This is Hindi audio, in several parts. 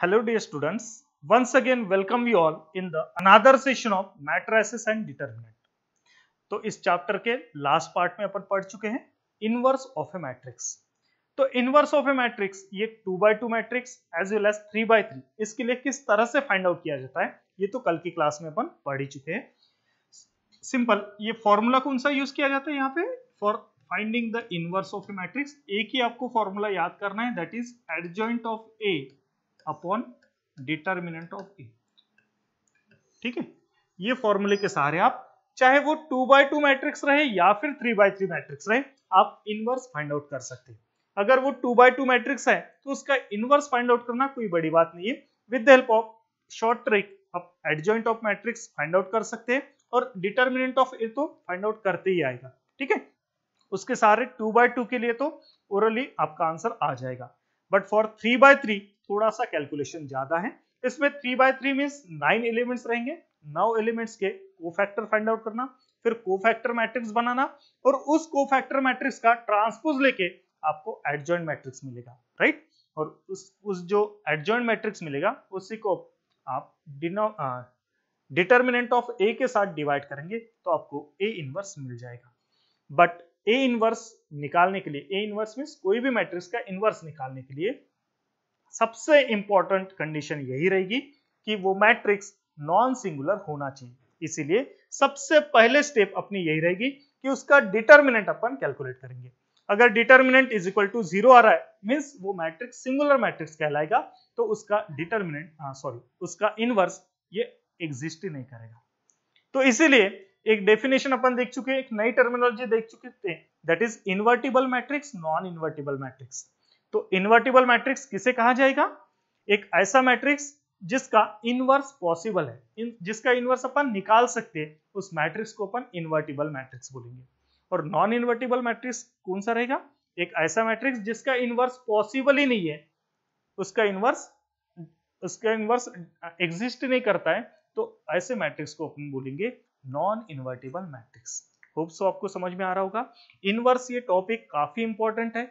Hello dear students, once again welcome you all in the another session of matrices and determinant. तो इस चैप्टर के लास्ट पार्ट में अपन पढ़ चुके हैं इनवर्स ऑफ ए मैट्रिक्स तो इनवर्स ऑफ ए मैट्रिक्स ये two by two matrix as well as three by three इसके लिए किस तरह से फाइंड आउट किया जाता है ये तो कल की क्लास में अपन पढ़ ही चुके हैं सिंपल ये फॉर्मूला कौन सा यूज किया जाता है यहाँ पे for finding the inverse of a matrix एक ही आपको फॉर्मूला याद करना है that is adjoint of A upon determinant of A ठीक है ये फॉर्मूले के सहारे आप चाहे वो टू बाय टू मैट्रिक्स रहे या फिर थ्री बाय थ्री मैट्रिक्स रहे आप इनवर्स फाइंड आउट कर सकते हैं अगर वो टू बाय टू मैट्रिक्स है तो उसका इनवर्स फाइंड आउट करना कोई बड़ी बात नहीं है with the help of short trick आप adjoint of matrix find out कर सकते हैं और डिटर्मिनेंट ऑफ ए तो फाइंड आउट करते ही आएगा ठीक है उसके सारे टू बाय टू के लिए तो ओरली आपका आंसर आ जाएगा but for three by three थोड़ा सा कैलकुलेशन ज्यादा है इसमें three by three mean nine elements रहेंगे नौ एलिमेंट्स के को फैक्टर फाइंड आउट करना फिर को फैक्टर मैट्रिक्स बनाना और उस को फैक्टर मैट्रिक्स का ट्रांसपोज लेके आपको एडजॉइंट मैट्रिक्स मिलेगा राइट और उस उस जो एडजॉइंट मैट्रिक्स मिलेगा उसी को आप डिटर्मिनेंट ऑफ ए के साथ डिवाइड करेंगे तो आपको ए इनवर्स मिल जाएगा बट ए इनवर्स निकालने के लिए ए इनवर्स मीन कोई भी मैट्रिक्स का इनवर्स निकालने के लिए सबसे इंपॉर्टेंट कंडीशन यही रहेगी कि वो मैट्रिक्स नॉन सिंगुलर होना चाहिए इसीलिए सबसे पहले स्टेप अपनी यही रहेगी कि उसका डिटर्मिनेंट अपन कैलकुलेट करेंगे अगर determinant is equal to zero आ रहा है मीन्स वो मैट्रिक्स सिंगुलर मैट्रिक्स कहलाएगा तो उसका डिटर्मिनेंट सॉरी हाँ, उसका इनवर्स ये एग्जिस्ट ही नहीं करेगा तो इसीलिए एक डेफिनेशन अपन देख चुके हैं एक नई टर्मिनोलॉजी देख चुके थे that is invertible matrix non invertible matrix तो इन्वर्टिबल मैट्रिक्स किसे कहा जाएगा एक ऐसा मैट्रिक्स जिसका इनवर्स पॉसिबल है इन जिसका इनवर्स अपन निकाल सकते हैं उस मैट्रिक्स को अपन इन्वर्टिबल मैट्रिक्स बोलेंगे और नॉन इन्वर्टिबल मैट्रिक्स कौन सा रहेगा एक ऐसा मैट्रिक्स जिसका इनवर्स पॉसिबल ही नहीं है उसका इनवर्स उसका इनवर्स एग्जिस्ट नहीं करता है तो ऐसे मैट्रिक्स को अपन बोलेंगे नॉन इन्वर्टिबल मैट्रिक्स होप्स आपको समझ में आ रहा होगा इनवर्स ये टॉपिक काफी इंपॉर्टेंट है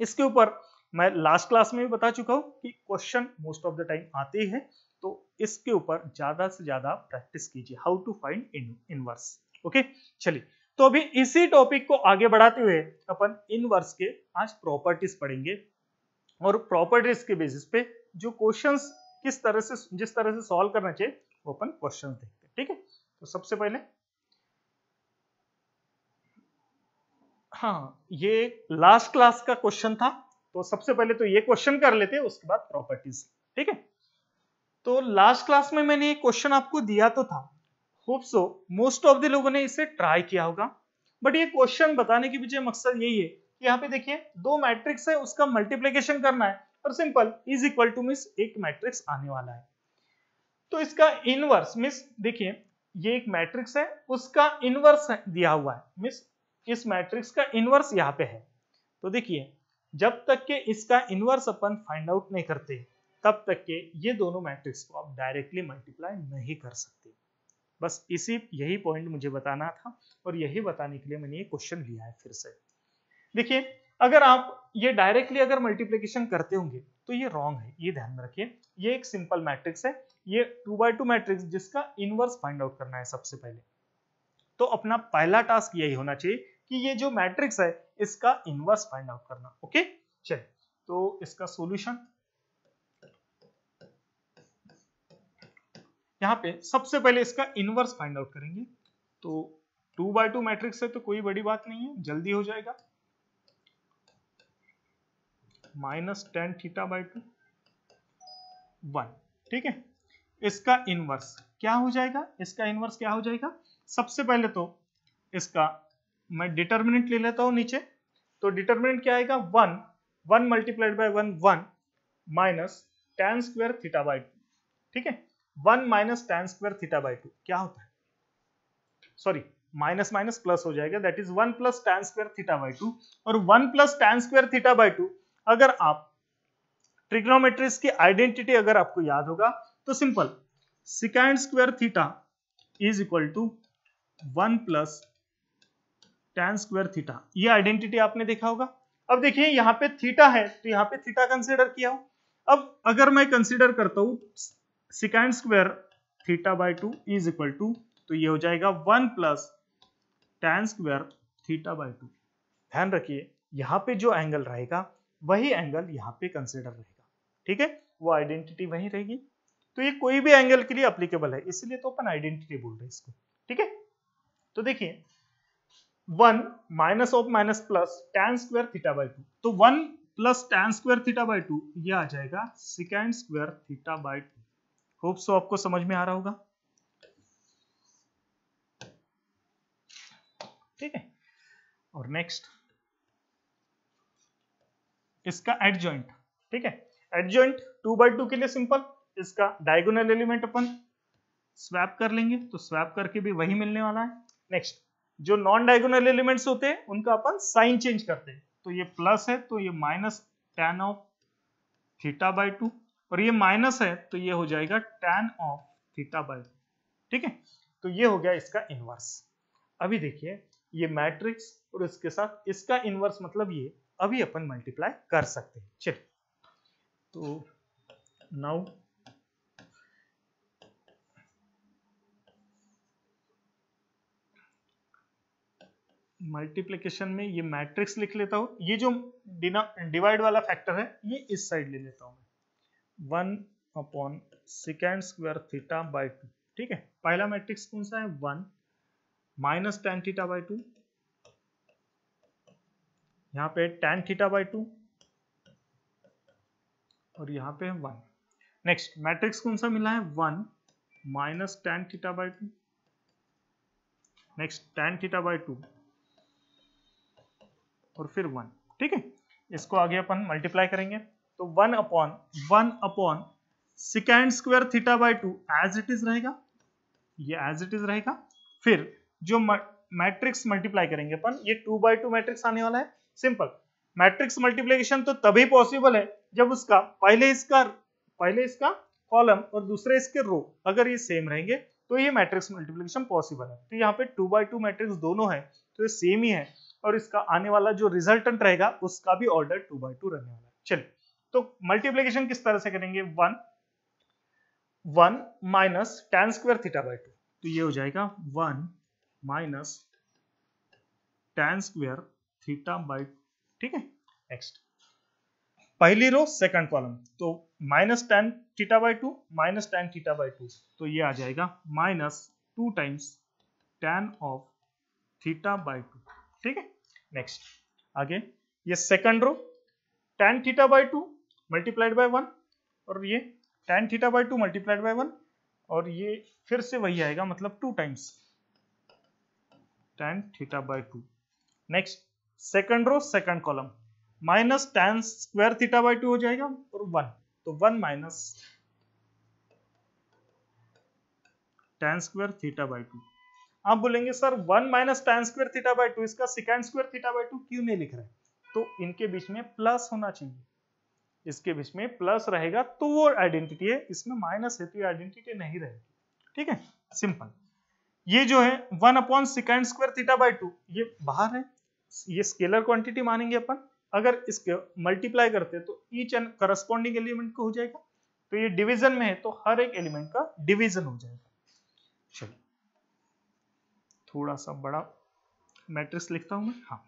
इसके ऊपर मैं लास्ट क्लास में भी बता चुका हूं कि question most of the time आते हैं तो इसके ऊपर ज्यादा से ज्यादा प्रैक्टिस कीजिए how to find inverse okay चलिए तो अभी इसी टॉपिक को आगे बढ़ाते हुए अपन इनवर्स के आज प्रॉपर्टीज पढ़ेंगे और प्रॉपर्टीज के बेसिस पे जो क्वेश्चंस किस तरह से जिस तरह से सॉल्व करना चाहिए वो अपन क्वेश्चन देखते हैं ठीक है तो सबसे पहले हाँ ये लास्ट क्लास का क्वेश्चन था तो सबसे पहले तो ये क्वेश्चन कर लेते हैं उसके बाद प्रॉपर्टीज ठीक है तो लास्ट क्लास में मैंने ये क्वेश्चन आपको दिया तो था hope so most of the लोगों ने इसे ट्राई किया होगा बट ये क्वेश्चन बताने के पीछे मकसद यही है कि यहाँ पे देखिए दो मैट्रिक्स है उसका मल्टीप्लीकेशन करना है और सिंपल इज इक्वल टू मिस एक मैट्रिक्स आने वाला है तो इसका इनवर्स मिस देखिए ये एक मैट्रिक्स है उसका इनवर्स दिया हुआ है मिस इस मैट्रिक्स का इनवर्स यहाँ पे है तो देखिए जब तक के इसका इनवर्स अपन फाइंड आउट नहीं करते तब तक के ये दोनों मैट्रिक्स को आप डायरेक्टली मल्टीप्लाई नहीं कर सकते बस इसी यही पॉइंट मुझे बताना था और यही बताने के लिए मैंने ये क्वेश्चन लिया है फिर से देखिए अगर आप ये डायरेक्टली अगर मल्टीप्लीकेशन करते होंगे तो ये रॉन्ग है ये ध्यान में रखिए ये एक सिंपल मैट्रिक्स है ये टू बाय टू मैट्रिक्स जिसका इनवर्स फाइंड आउट करना है सबसे पहले तो अपना पहला टास्क यही होना चाहिए कि ये जो मैट्रिक्स है इसका इनवर्स फाइंड आउट करना ओके चलिए तो इसका सॉल्यूशन यहां पे सबसे पहले इसका इनवर्स फाइंड आउट करेंगे तो टू बाय टू मैट्रिक्स है तो कोई बड़ी बात नहीं है जल्दी हो जाएगा minus tan theta by two one ठीक है इसका इनवर्स क्या हो जाएगा इसका इनवर्स क्या हो जाएगा सबसे पहले तो इसका मैं डिटर्मिनेंट ले लेता हूं नीचे तो डिटर्मिनेंट क्या आएगा one one multiplied by one one minus tan square theta by two ठीक है one minus tan square theta by two क्या होता है सॉरी माइनस माइनस प्लस हो जाएगा that is one plus tan square theta by two और one plus tan square theta by two अगर आप ट्रिग्नोमेट्रिक्स की आइडेंटिटी अगर आपको याद होगा तो simple secant square theta is equal to one plus tan square theta ये आइडेंटिटी आपने देखा होगा अब देखिए यहाँ पे थीटा है तो यहाँ पे थीटा कंसिडर किया हो अब अगर मैं कंसिडर करता हूं secant square theta by two is equal to तो ये हो जाएगा one plus tan square theta by two ध्यान रखिए यहाँ पे जो एंगल रहेगा वही एंगल यहाँ पे कंसिडर रहेगा ठीक है वो आइडेंटिटी वही रहेगी तो ये कोई भी एंगल के लिए अप्लीकेबल है इसलिए तो अपन आइडेंटिटी बोल रहे हैं इसको ठीक है तो देखिए one minus of minus plus tan square theta by two तो one plus tan square theta by two ये आ जाएगा secant square theta by two hope so तो आपको समझ में आ रहा होगा ठीक है और नेक्स्ट इसका एड ज्वाइंट ठीक है adjoint two by two के लिए सिंपल इसका डायगोनल एलिमेंट अपन स्वैप कर लेंगे तो स्वैप करके भी वही मिलने वाला है नेक्स्ट जो नॉन डायगोनल एलिमेंट्स होते हैं उनका अपन साइन चेंज करते हैं तो ये प्लस है तो ये minus tan of theta by two और ये माइनस है तो ये हो जाएगा tan of theta by two ठीक है तो ये हो गया इसका इनवर्स अभी देखिए ये मैट्रिक्स और इसके साथ इसका इनवर्स मतलब ये अभी अपन मल्टीप्लाई कर सकते हैं चलिए तो नाउ मल्टीप्लीकेशन में ये मैट्रिक्स लिख लेता हूँ ये जो डिवाइड वाला फैक्टर है ये इस साइड ले लेता हूँ one upon second square theta by two ठीक है पहला मैट्रिक्स कौन सा है one minus tan theta by two यहाँ पे टेन थीटा बाई टू और यहाँ पे वन नेक्स्ट मैट्रिक्स कौन सा मिला है one minus tan theta by two next tan theta by two और फिर वन ठीक है इसको आगे अपन मल्टीप्लाई करेंगे तो one upon one upon second square theta by two as it is रहेगा ये एज इट इज रहेगा फिर जो मैट्रिक्स मल्टीप्लाई करेंगे अपन ये टू बाय टू मैट्रिक्स आने वाला है सिंपल मैट्रिक्स मल्टीप्लीकेशन तो तभी पॉसिबल है जब उसका पहले इसका पहले इसका कॉलम और दूसरे इसके रो अगर ये सेम रहेंगे तो ये मैट्रिक्स मल्टीप्लीकेशन पॉसिबल है तो यहाँ पे टू बाय टू मैट्रिक्स दोनों है तो ये सेम ही है और इसका आने वाला जो रिजल्टेंट रहेगा उसका भी ऑर्डर टू बाई टू रहने वाला है चलिए तो मल्टीप्लीकेशन किस तरह से करेंगे one one minus tan square theta by two तो ये हो जाएगा one minus tan square theta by ठीक है नेक्स्ट पहली रो सेकंड कॉलम तो minus tan theta by two minus tan theta by two तो ये आ जाएगा minus two times tan of theta by two ठीक है नेक्स्ट आगे ये second row tan theta by two multiplied by one और ये tan theta by two multiplied by one और ये फिर से वही आएगा मतलब two times tan theta by two next second row second column minus tan square theta by two हो जाएगा और वन तो one minus tan square theta by two आप बोलेंगे sir one minus tan square theta by two इसका secant square theta by two क्यों नहीं लिख रहे तो इनके बीच में प्लस होना चाहिए इसके बीच में प्लस रहेगा तो वो आइडेंटिटी है इसमें माइनस है तो आइडेंटिटी नहीं रहेगी ठीक है सिंपल ये जो है one upon secant square theta by two ये बाहर है ये स्केलर क्वांटिटी मानेंगे अपन अगर इसके मल्टीप्लाई करते तो ईच एंड करस्पॉन्डिंग एलिमेंट को हो जाएगा तो ये डिवीजन में है तो हर एक एलिमेंट का डिवीजन हो जाएगा थोड़ा सा बड़ा मैट्रिक्स लिखता हूं मैं हाँ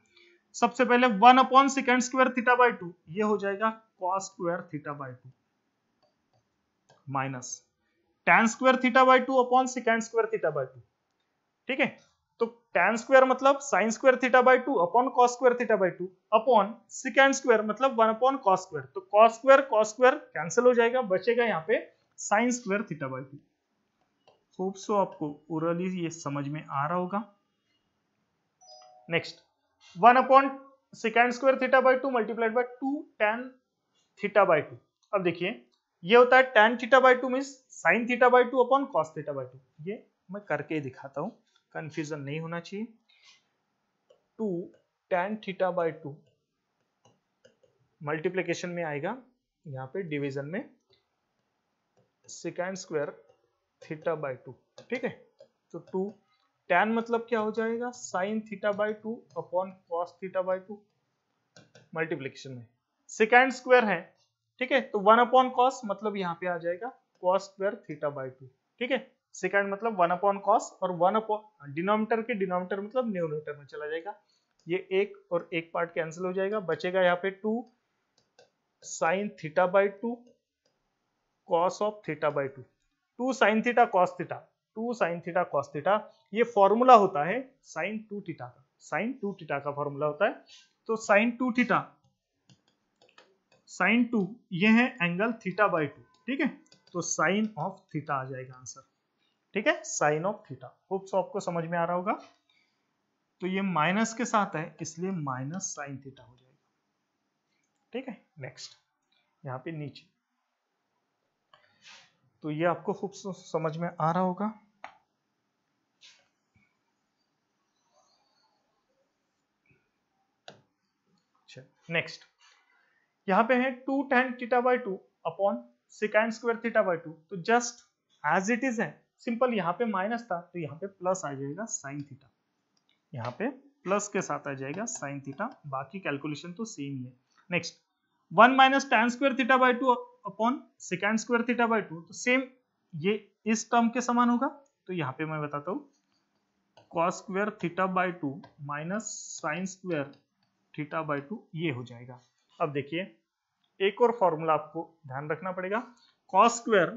सबसे पहले one upon second square theta by two ये हो जाएगा cos square theta by two minus tan square theta by two upon second square theta by two ठीक है तो टेन स्क्वायर मतलब sine square theta by two upon cos square theta by two upon second square मतलब वन अपॉन कॉस स्क्वायर तो cos square cos square cancel हो जाएगा बचेगा यहाँ पे sine square theta by two hope so आपको ओरली ये समझ में आ रहा होगा next one upon second square theta by two multiplied by two tan theta by two अब देखिए ये होता है tan theta by two mean sine theta by two upon cos theta by two ये मैं करके दिखाता हूं कंफ्यूजन नहीं होना चाहिए two tan theta by two multiplication में आएगा यहाँ पे डिवीजन में second square theta by two ठीक है तो टू टेन मतलब क्या हो जाएगा sine theta by two upon cos theta by two multiplication में सेकेंड स्क्वायर है ठीक है तो वन अपॉन कॉस मतलब यहाँ पे आ जाएगा cos square theta by two ठीक है सेकेंड मतलब वन अपॉन कॉस और वन अपॉन डिनोमीटर के डिनोमीटर मतलब न्यूमीटर में चला जाएगा ये एक और एक पार्ट कैंसिल हो जाएगा बचेगा यहाँ पे two sine theta by two cos of theta by two two sine theta cos theta two sine theta cos theta ये फॉर्मूला होता है साइन टू थीटा का साइन टू थीटा का फॉर्मूला होता है तो sine two theta sine two ये है एंगल थीटा बाई टू ठीक है तो साइन ऑफ थीटा आ जाएगा आंसर ठीक है साइन ऑफ थीटा होप्स आपको समझ में आ रहा होगा तो ये माइनस के साथ है इसलिए माइनस साइन थीटा हो जाएगा ठीक है नेक्स्ट यहाँ पे नीचे तो ये आपको खूब समझ में आ रहा होगा नेक्स्ट अच्छा, यहां पे है two tan theta by two upon second square theta by two तो जस्ट एज इट इज है सिंपल यहां पे माइनस था तो यहां पे प्लस आ जाएगा साइन थीटा यहाँ पे प्लस के साथ आ जाएगा साइन थीटा बाकी कैलकुलेशन तो सेम ही है next one minus tan square theta by two upon second square theta by two तो सेम ये इस टर्म के समान होगा तो यहाँ पे मैं बताता हूँ cos square theta by two minus sine square theta by two ये हो जाएगा अब देखिए एक और फॉर्मूला आपको ध्यान रखना पड़ेगा cos square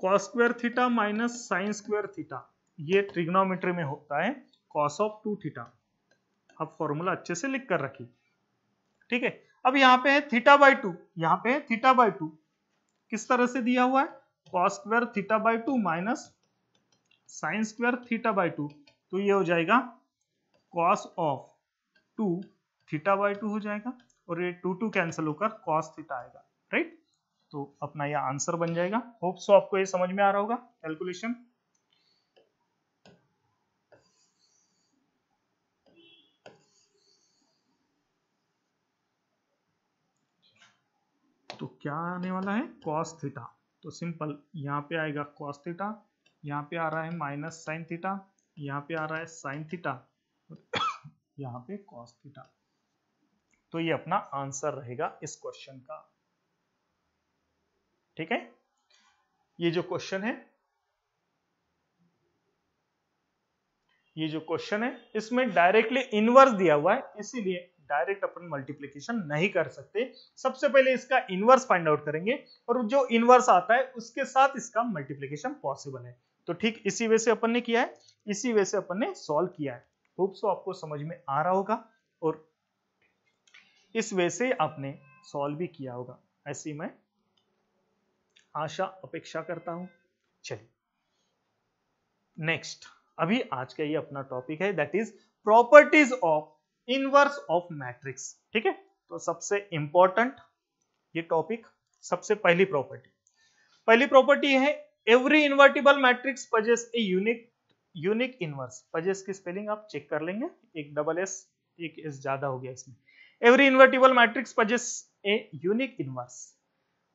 cos square theta minus sine square theta ये ट्रिग्नोमेट्री में होता है कॉस ऑफ टू थीटा अब फॉर्मूला अच्छे से लिख कर रखिए ठीक है अब यहाँ पे है थीटा बाई टू यहाँ पे है थीटा बाई टू किस तरह से दिया हुआ है cos square theta by two minus sine square theta by two तो ये हो जाएगा cos of two theta by two हो जाएगा और ये टू टू कैंसिल होकर कॉस थीटा आएगा राइट तो अपना यह आंसर बन जाएगा होप्स आपको ये समझ में आ रहा होगा कैलकुलेशन क्या आने वाला है कॉस थीटा तो सिंपल यहाँ पे आएगा कॉस थीटा यहाँ पे आ रहा है माइनस साइन थीटा यहाँ पे आ रहा है साइन थीटा और यहाँ पे कॉस थीटा तो ये अपना आंसर रहेगा इस क्वेश्चन का ठीक है ये जो क्वेश्चन है ये जो क्वेश्चन है इसमें डायरेक्टली इनवर्स दिया हुआ है इसीलिए डायरेक्ट अपन मल्टीप्लीकेशन नहीं कर सकते सबसे पहले इसका इनवर्स फाइंड आउट करेंगे और जो इनवर्स आता है उसके साथ इसका मल्टीप्लीकेशन पॉसिबल है तो ठीक इसी वे से अपन ने किया है इसी वे से अपन ने सॉल्व किया है होप सो आपको समझ में आ रहा होगा और इस वे से आपने सॉल्व भी किया होगा ऐसी मैं आशा अपेक्षा करता हूं चलिए नेक्स्ट अभी आज का ये अपना टॉपिक है that is properties of inverse of matrix ठीक है तो सबसे इंपॉर्टेंट ये टॉपिक सबसे पहली प्रॉपर्टी पहली प्रॉपर्टी है every invertible matrix possesses a unique unique inverse possesses की स्पेलिंग आप चेक कर लेंगे एक डबल एस एक एस ज्यादा हो गया इसमें every invertible matrix possesses a unique inverse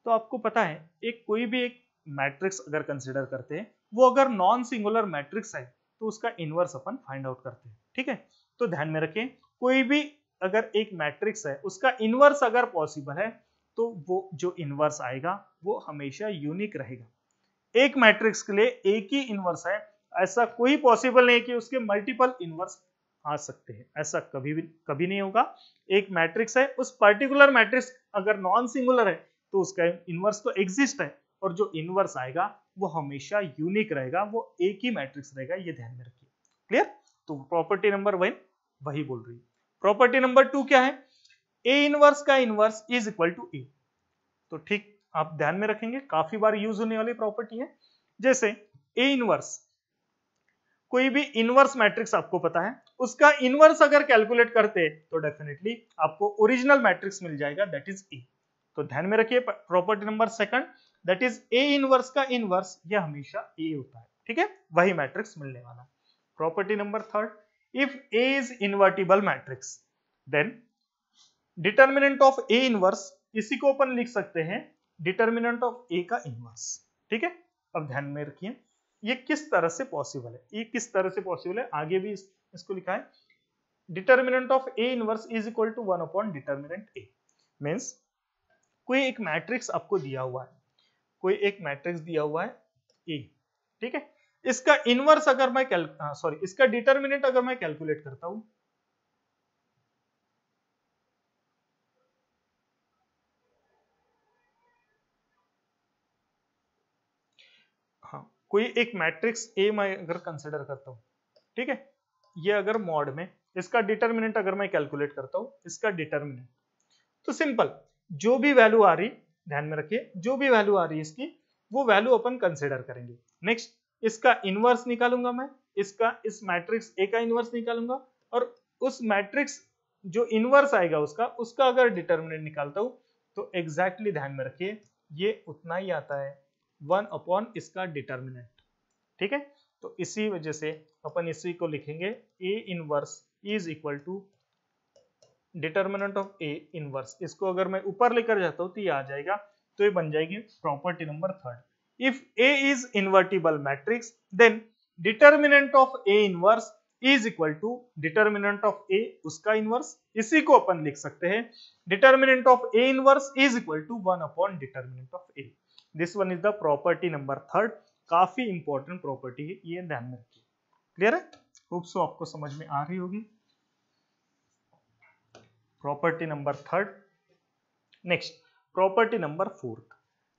तो आपको पता है एक कोई भी एक मैट्रिक्स अगर कंसिडर करते हैं वो अगर नॉन सिंगुलर मैट्रिक्स है तो उसका इनवर्स अपन फाइंड आउट करते हैं ठीक है तो ध्यान में रखें कोई भी अगर एक मैट्रिक्स है उसका इनवर्स अगर पॉसिबल है तो वो जो इनवर्स आएगा वो हमेशा यूनिक रहेगा एक मैट्रिक्स के लिए एक ही इनवर्स है ऐसा कोई पॉसिबल नहीं कि उसके मल्टीपल इनवर्स आ सकते हैं ऐसा कभी भी कभी नहीं होगा एक मैट्रिक्स है उस पर्टिकुलर मैट्रिक्स अगर नॉन सिंगुलर है तो उसका इनवर्स तो एग्जिस्ट है और जो इनवर्स आएगा वो हमेशा यूनिक रहेगा वो एक ही मैट्रिक्स रहेगा ये ध्यान में रखिए क्लियर तो प्रॉपर्टी नंबर वन वही बोल रही है प्रॉपर्टी नंबर टू क्या है ए इनवर्स का inverse is equal to A तो ठीक आप ध्यान में रखेंगे काफी बार यूज होने वाली प्रॉपर्टी है जैसे ए इनवर्स कोई भी इनवर्स मैट्रिक्स आपको पता है उसका इनवर्स अगर कैलकुलेट करते तो डेफिनेटली आपको ओरिजिनल मैट्रिक्स मिल जाएगा दैट इज ए तो ध्यान में रखिए property number second that is A inverse का इनवर्स ये हमेशा ए होता है ठीक है वही मैट्रिक्स मिलने वाला property number third if A is invertible matrix, then determinant of A inverse इसी को अपन लिख सकते हैं डिटर्मिनेंट ऑफ ए का इनवर्स ठीक है अब ध्यान में रखिए ये किस तरह से पॉसिबल है ये किस तरह से पॉसिबल है आगे भी इस, इसको लिखा है determinant of A inverse is equal to one upon determinant A means कोई एक मैट्रिक्स आपको दिया हुआ है कोई एक मैट्रिक्स दिया हुआ है ए ठीक है इसका इनवर्स अगर मैं सॉरी हाँ, इसका डिटर्मिनेंट अगर मैं कैलकुलेट करता हूं हाँ कोई एक मैट्रिक्स ए मैं अगर कंसिडर करता हूं ठीक है ये अगर मॉड में इसका डिटर्मिनेंट अगर मैं कैलकुलेट करता हूं इसका डिटर्मिनेंट तो सिंपल जो भी वैल्यू आ रही ध्यान में रखिए जो भी वैल्यू आ रही है इसकी वो वैल्यू अपन कंसिडर करेंगे नेक्स्ट इसका इनवर्स निकालूंगा मैं इसका इस मैट्रिक्स ए का इनवर्स निकालूंगा और उस मैट्रिक्स जो इनवर्स आएगा उसका उसका अगर डिटर्मिनेंट निकालता हूं तो एग्जैक्टली exactly ध्यान में रखिए ये उतना ही आता है वन अपॉन इसका डिटर्मिनेंट ठीक है तो इसी वजह से अपन इसी को लिखेंगे A inverse is equal to determinant of A inverse इसको अगर मैं ऊपर लेकर जाता हूँ तो ये आ जाएगा तो ये बन जाएगी property number third If A is invertible matrix, then determinant of A inverse is equal to determinant of A उसका इनवर्स इसी को अपन लिख सकते हैं determinant of A inverse is equal to one upon determinant of A this one is the property number third काफी इंपॉर्टेंट प्रॉपर्टी है ये ध्यान में रखिए क्लियर है होप्सो आपको समझ में आ रही होगी property number third next property number fourth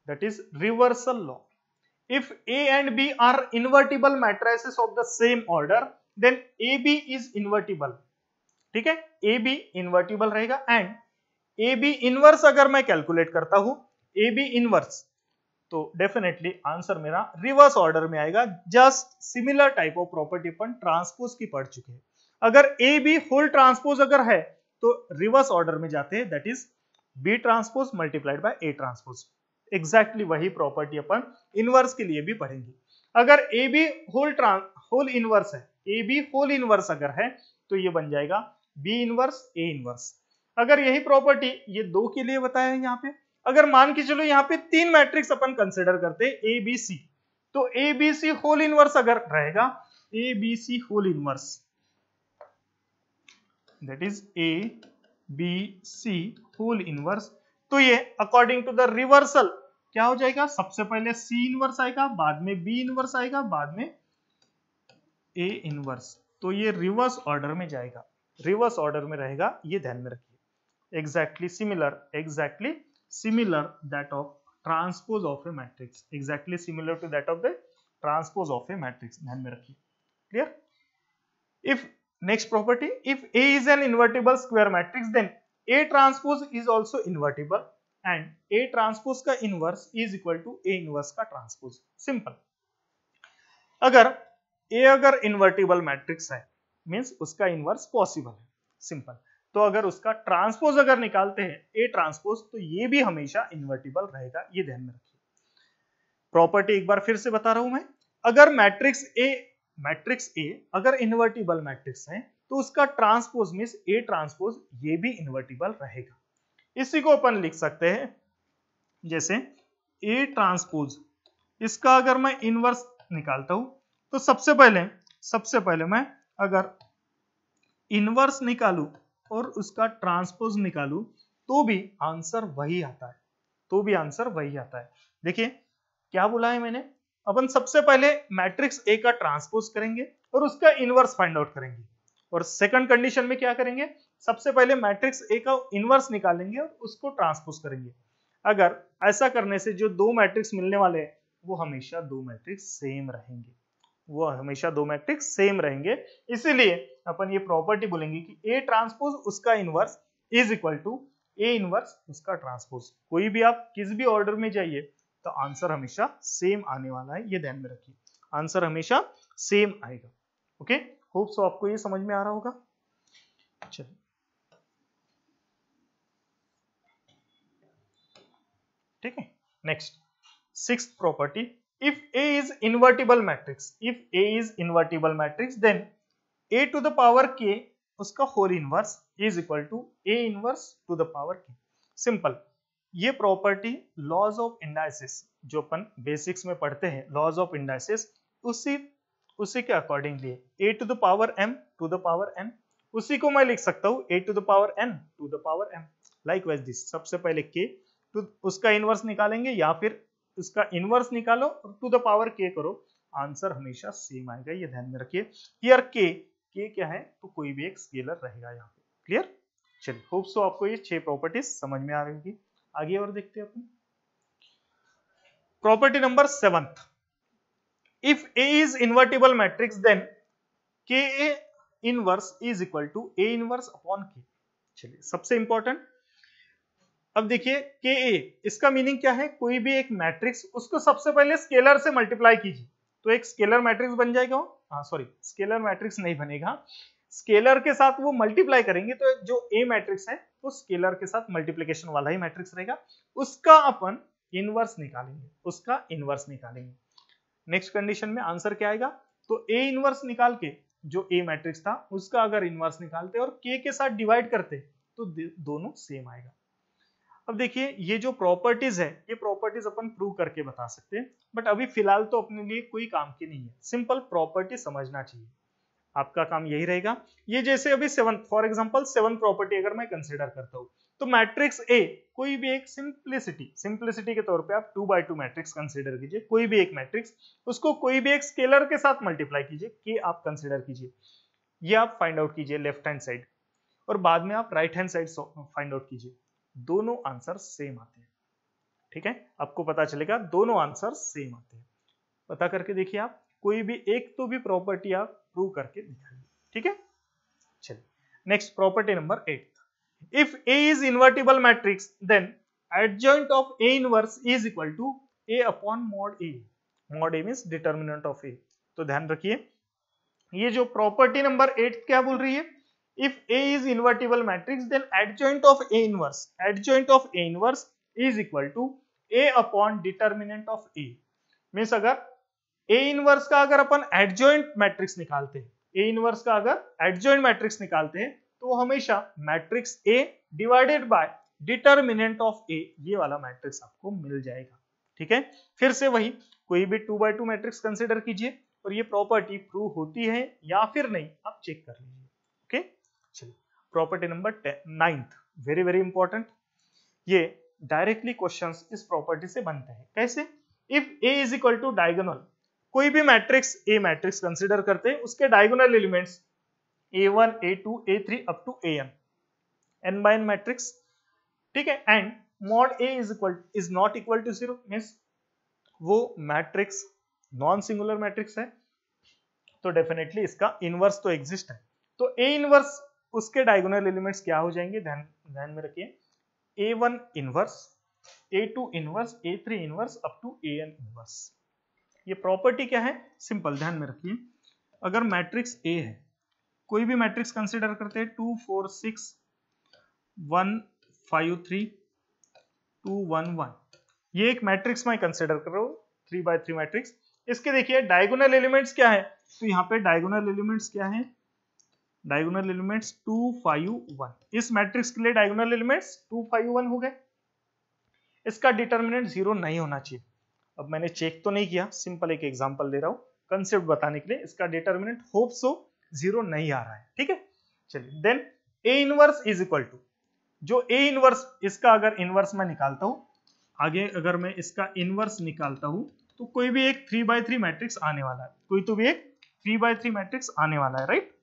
that is reversal law if A and B are invertible matrices of the same order, then AB is invertible. ठीक है ए बी इन्वर्टिबल रहेगा एंड ए बी इनवर्स अगर मैं कैलकुलेट करता हूं ए बी इनवर्स तो डेफिनेटली आंसर मेरा रिवर्स ऑर्डर में आएगा just similar type of property अपन ट्रांसपोज की पढ़ चुके हैं अगर ए बी होल ट्रांसपोज अगर है तो रिवर्स ऑर्डर में जाते हैं that is B transpose multiplied by A transpose exactly exactly वही प्रॉपर्टी अपन इनवर्स के लिए भी पढ़ेंगे अगर A B whole trans whole inverse है ए बी होल इनवर्स अगर है तो ये बन जाएगा बी इनवर्स ए इनवर्स अगर यही प्रॉपर्टी ये दो के लिए बताया है यहाँ पे अगर मान के चलो यहाँ पे तीन मैट्रिक्स अपन कंसिडर करते हैं ए बी सी तो A B C whole inverse अगर रहेगा A B C whole inverse that is A B C whole inverse तो ये अकॉर्डिंग टू द रिवर्सल क्या हो जाएगा सबसे पहले सी इनवर्स आएगा बाद में बी इनवर्स आएगा बाद में ए इनवर्स तो ये रिवर्स ऑर्डर में जाएगा रिवर्स ऑर्डर में रहेगा ये ध्यान में रखिए exactly similar exactly similar that of transpose of a matrix exactly similar to that of the transpose of a matrix ध्यान में रखिए clear if next property if A is an invertible square matrix then A transpose is also invertible and A transpose का inverse is equal to A inverse का ट्रांसपोज सिंपल अगर ए अगर इन्वर्टिबल मैट्रिक्स है मीन्स उसका इनवर्स पॉसिबल है सिंपल तो अगर उसका ट्रांसपोज अगर निकालते हैं ए ट्रांसपोज तो ये भी हमेशा इन्वर्टिबल रहेगा ये ध्यान में रखिए प्रॉपर्टी एक बार फिर से बता रहा हूं मैं अगर मैट्रिक्स ए मैट्रिक्स ए अगर इन्वर्टिबल मैट्रिक्स है तो उसका ट्रांसपोज मीन ए ट्रांसपोज ये भी इन्वर्टिबल रहेगा इसी को अपन लिख सकते हैं जैसे ए ट्रांसपोज इसका अगर मैं इनवर्स निकालता हूं तो सबसे पहले सबसे पहले मैं अगर इनवर्स निकालू और उसका ट्रांसपोज निकालू तो भी आंसर वही आता है तो भी आंसर वही आता है देखिए क्या बोला है मैंने अपन सबसे पहले मैट्रिक्स ए का ट्रांसपोज करेंगे और उसका इनवर्स फाइंड आउट करेंगे और सेकंड कंडीशन में क्या करेंगे सबसे पहले मैट्रिक्स ए का इनवर्स निकालेंगे और उसको ट्रांसपोज करेंगे अगर ऐसा करने से जो दो मैट्रिक्स मिलने वाले हैं वो हमेशा दो मैट्रिक्स सेम रहेंगे वो हमेशा दो मैट्रिक्स सेम रहेंगे इसीलिए अपन ये प्रॉपर्टी बोलेंगे कि ए ट्रांसपोज उसका inverse is equal to A inverse उसका ट्रांसपोज कोई भी आप किस भी ऑर्डर में जाइए तो आंसर हमेशा सेम आने वाला है ये ध्यान में रखिए आंसर हमेशा सेम आएगा ओके okay? होप सो आपको ये समझ में आ रहा होगा चलिए ठीक है next six property if A is invertible matrix, if A is invertible matrix, then A to the power k उसका whole inverse is equal to A inverse to the power k. Simple ये प्रॉपर्टी लॉज ऑफ इंडाइसिस जो अपन बेसिक्स में पढ़ते हैं लॉज ऑफ इंडाइसिस उसी उसी के accordingly a to the power M to the power N उसी को मैं लिख सकता हूँ a to the power N to the power M likewise this सबसे पहले के टू उसका इनवर्स निकालेंगे या फिर उसका इनवर्स निकालो और टू द पावर के करो आंसर हमेशा सेम आएगा ये ध्यान में रखिए हियर के के क्या है तो कोई भी एक स्केलर रहेगा यहाँ पे क्लियर चलिए होप सो आपको ये छह प्रॉपर्टीज समझ में आ रही होगी आगे और देखते हैं अपन property number seventh if A is invertible matrix then Ka inverse is equal to A inverse upon K चलिए सबसे इंपॉर्टेंट अब देखिए के ए इसका मीनिंग क्या है कोई भी एक मैट्रिक्स उसको सबसे पहले स्केलर से मल्टीप्लाई कीजिए तो एक स्केलर मैट्रिक्स बन जाएगा हाँ सॉरी स्केलर मैट्रिक्स नहीं बनेगा स्केलर के साथ वो मल्टीप्लाई करेंगे तो जो ए मैट्रिक्स है वो स्केलर के साथ मल्टीप्लीकेशन वाला ही मैट्रिक्स रहेगा उसका अपन इनवर्स निकालेंगे उसका इनवर्स निकालेंगे नेक्स्ट कंडीशन में आंसर क्या आएगा तो ए इनवर्स निकाल के जो ए मैट्रिक्स था उसका अगर इनवर्स निकालते और के के साथ डिवाइड करते तो दोनों सेम आएगा अब देखिए ये जो प्रॉपर्टीज है ये प्रॉपर्टीज अपन प्रूव करके बता सकते हैं बट अभी फिलहाल तो अपने लिए कोई काम की नहीं है सिंपल प्रॉपर्टी समझना चाहिए आपका काम यही रहेगा ये जैसे अभी seven for example seven property अगर मैं कंसिडर करता हूँ तो मैट्रिक्स ए कोई भी एक सिंप्लिसिटी सिंप्लिसिटी के तौर पे आप two by two matrix consider कीजिए कोई भी एक मैट्रिक्स उसको कोई भी एक स्केलर के साथ मल्टीप्लाई कीजिए कि आप कंसिडर कीजिए ये आप फाइंड आउट कीजिए लेफ्ट हैंड साइड और बाद में आप right hand side find out कीजिए दोनों आंसर सेम आते हैं ठीक है आपको पता चलेगा दोनों आंसर सेम आते हैं पता करके देखिए आप कोई भी एक तो भी प्रॉपर्टी आप प्रूव करके दिखाइए ठीक है चलिए next property number eight if A is invertible matrix then adjoint of A inverse is equal to A upon mod A. Mod A means determinant of A. तो ध्यान रखिए ये जो प्रॉपर्टी नंबर एट क्या बोल रही है if A is invertible matrix then adjoint of A inverse adjoint of A inverse is equal to A upon determinant of A. Means अगर ए इनवर्स का अगर अपन एडजॉइंट मैट्रिक्स निकालते हैं ए इनवर्स का अगर एडजॉइंट मैट्रिक्स निकालते हैं तो हमेशा matrix A divided by determinant of A ये वाला मैट्रिक्स आपको मिल जाएगा ठीक है फिर से वही कोई भी two by two matrix consider कीजिए और ये प्रॉपर्टी प्रू होती है या फिर नहीं आप चेक कर लीजिए ओके चलिए property number ninth very very important ये डायरेक्टली क्वेश्चंस इस प्रॉपर्टी से बनते हैं कैसे if A is equal to diagonal कोई भी मैट्रिक्स ए मैट्रिक्स कंसिडर करते हैं उसके diagonal elements A one A two A three up to A N N by N matrix ठीक है and mod A is equal is not equal to zero means वो मैट्रिक्स नॉन सिंगुलर मैट्रिक्स है तो डेफिनेटली इसका इनवर्स तो एग्जिस्ट है तो ए इनवर्स उसके डायगोनल एलिमेंट्स क्या हो जाएंगे ध्यान ध्यान में रखिए A one inverse A two inverse A three inverse up to A N inverse ये प्रॉपर्टी क्या है सिंपल ध्यान में रखिए अगर मैट्रिक्स ए है कोई भी मैट्रिक्स कंसिडर करते हैं two four six one five three two one one ये एक मैट्रिक्स में कंसिडर कर रहा थ्री बाय थ्री मैट्रिक्स इसके देखिए डायगोनल एलिमेंट्स क्या है तो यहाँ पे डायगोनल एलिमेंट्स क्या है diagonal elements two five one इस मैट्रिक्स के लिए diagonal elements two five one हो गए इसका डिटर्मिनेंट जीरो नहीं होना चाहिए अब मैंने चेक तो नहीं किया सिंपल एक एग्जाम्पल दे रहा हूं कंसेप्ट बताने के लिए इसका डिटर्मिनेंट होप सो जीरो नहीं आ रहा है ठीक है चलिए then A inverse is equal to जो ए इनवर्स इसका अगर इनवर्स मैं निकालता हूं आगे अगर मैं इसका इनवर्स निकालता हूं तो कोई भी एक थ्री बाय थ्री मैट्रिक्स आने वाला है कोई तो भी एक थ्री बाय थ्री मैट्रिक्स आने वाला है राइट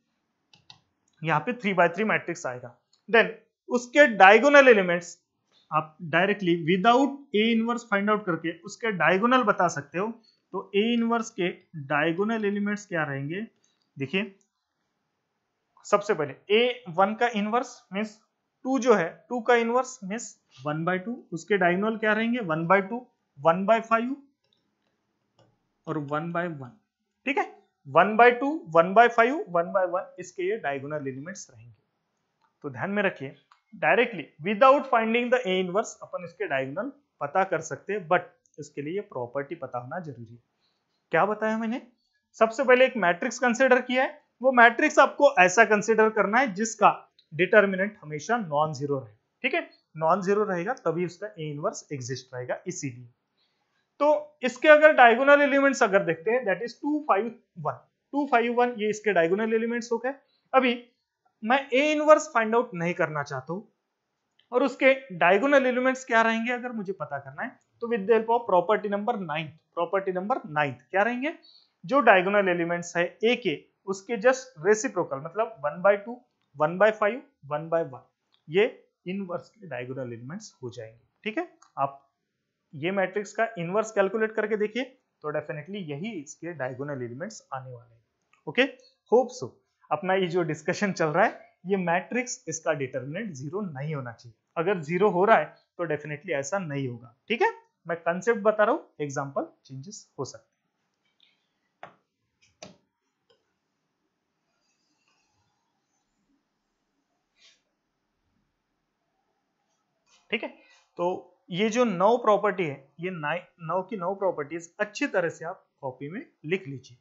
यहाँ पे थ्री बाय थ्री मैट्रिक्स आएगा देन उसके डायगोनल एलिमेंट्स आप directly without A inverse find out करके उसके डायगोनल बता सकते हो तो ए इनवर्स के डायगोनल एलिमेंट्स क्या रहेंगे देखिए सबसे पहले ए वन का इनवर्स मीन्स टू जो है टू का inverse means one by two उसके डायगोनल क्या रहेंगे one by two one by five और वन बाय वन ठीक है one by two one by five one by one इसके ये डायगोनल एलिमेंट्स रहेंगे तो ध्यान में रखिए directly without finding the A inverse अपन इसके डायगोनल पता कर सकते हैं बट इसके लिए प्रॉपर्टी पता होना जरूरी है क्या बताया मैंने सबसे पहले एक मैट्रिक्स कंसिडर किया है वो मैट्रिक्स आपको ऐसा कंसिडर करना है जिसका डिटर्मिनेंट हमेशा नॉन जीरो रहे ठीक है नॉन जीरो रहेगा तभी उसका ए इनवर्स एग्जिस्ट रहेगा इसीलिए तो इसके अगर डायगोनल एलिमेंट्स अगर देखते हैं that is two five one two five one ये इसके डायगोनल एलिमेंट्स हो गए अभी मैं ए इनवर्स फाइंड आउट नहीं करना चाहता हूं और उसके डायगोनल एलिमेंट्स क्या रहेंगे अगर मुझे पता करना है तो with help of property number ninth property number ninth क्या रहेंगे जो डायगोनल एलिमेंट्स है ए के उसके जस्ट रेसिप्रोकल मतलब one by two one by five one by one ये इनवर्स के डायगोनल एलिमेंट्स हो जाएंगे ठीक है आप ये मैट्रिक्स का इनवर्स कैलकुलेट करके देखिए तो डेफिनेटली यही इसके डायगोनल एलिमेंट्स आने वाले हैं ओके होप सो अपना ये जो डिस्कशन चल रहा है ये मैट्रिक्स इसका डिटर्मिनेंट जीरो नहीं होना चाहिए अगर जीरो हो रहा है तो डेफिनेटली ऐसा नहीं होगा ठीक है मैं कंसेप्ट बता रहा हूं एग्जाम्पल चेंजेस हो सकते ठीक है तो ये जो नौ प्रॉपर्टी है ये नौ की नौ प्रॉपर्टीज अच्छी तरह से आप कॉपी में लिख लीजिए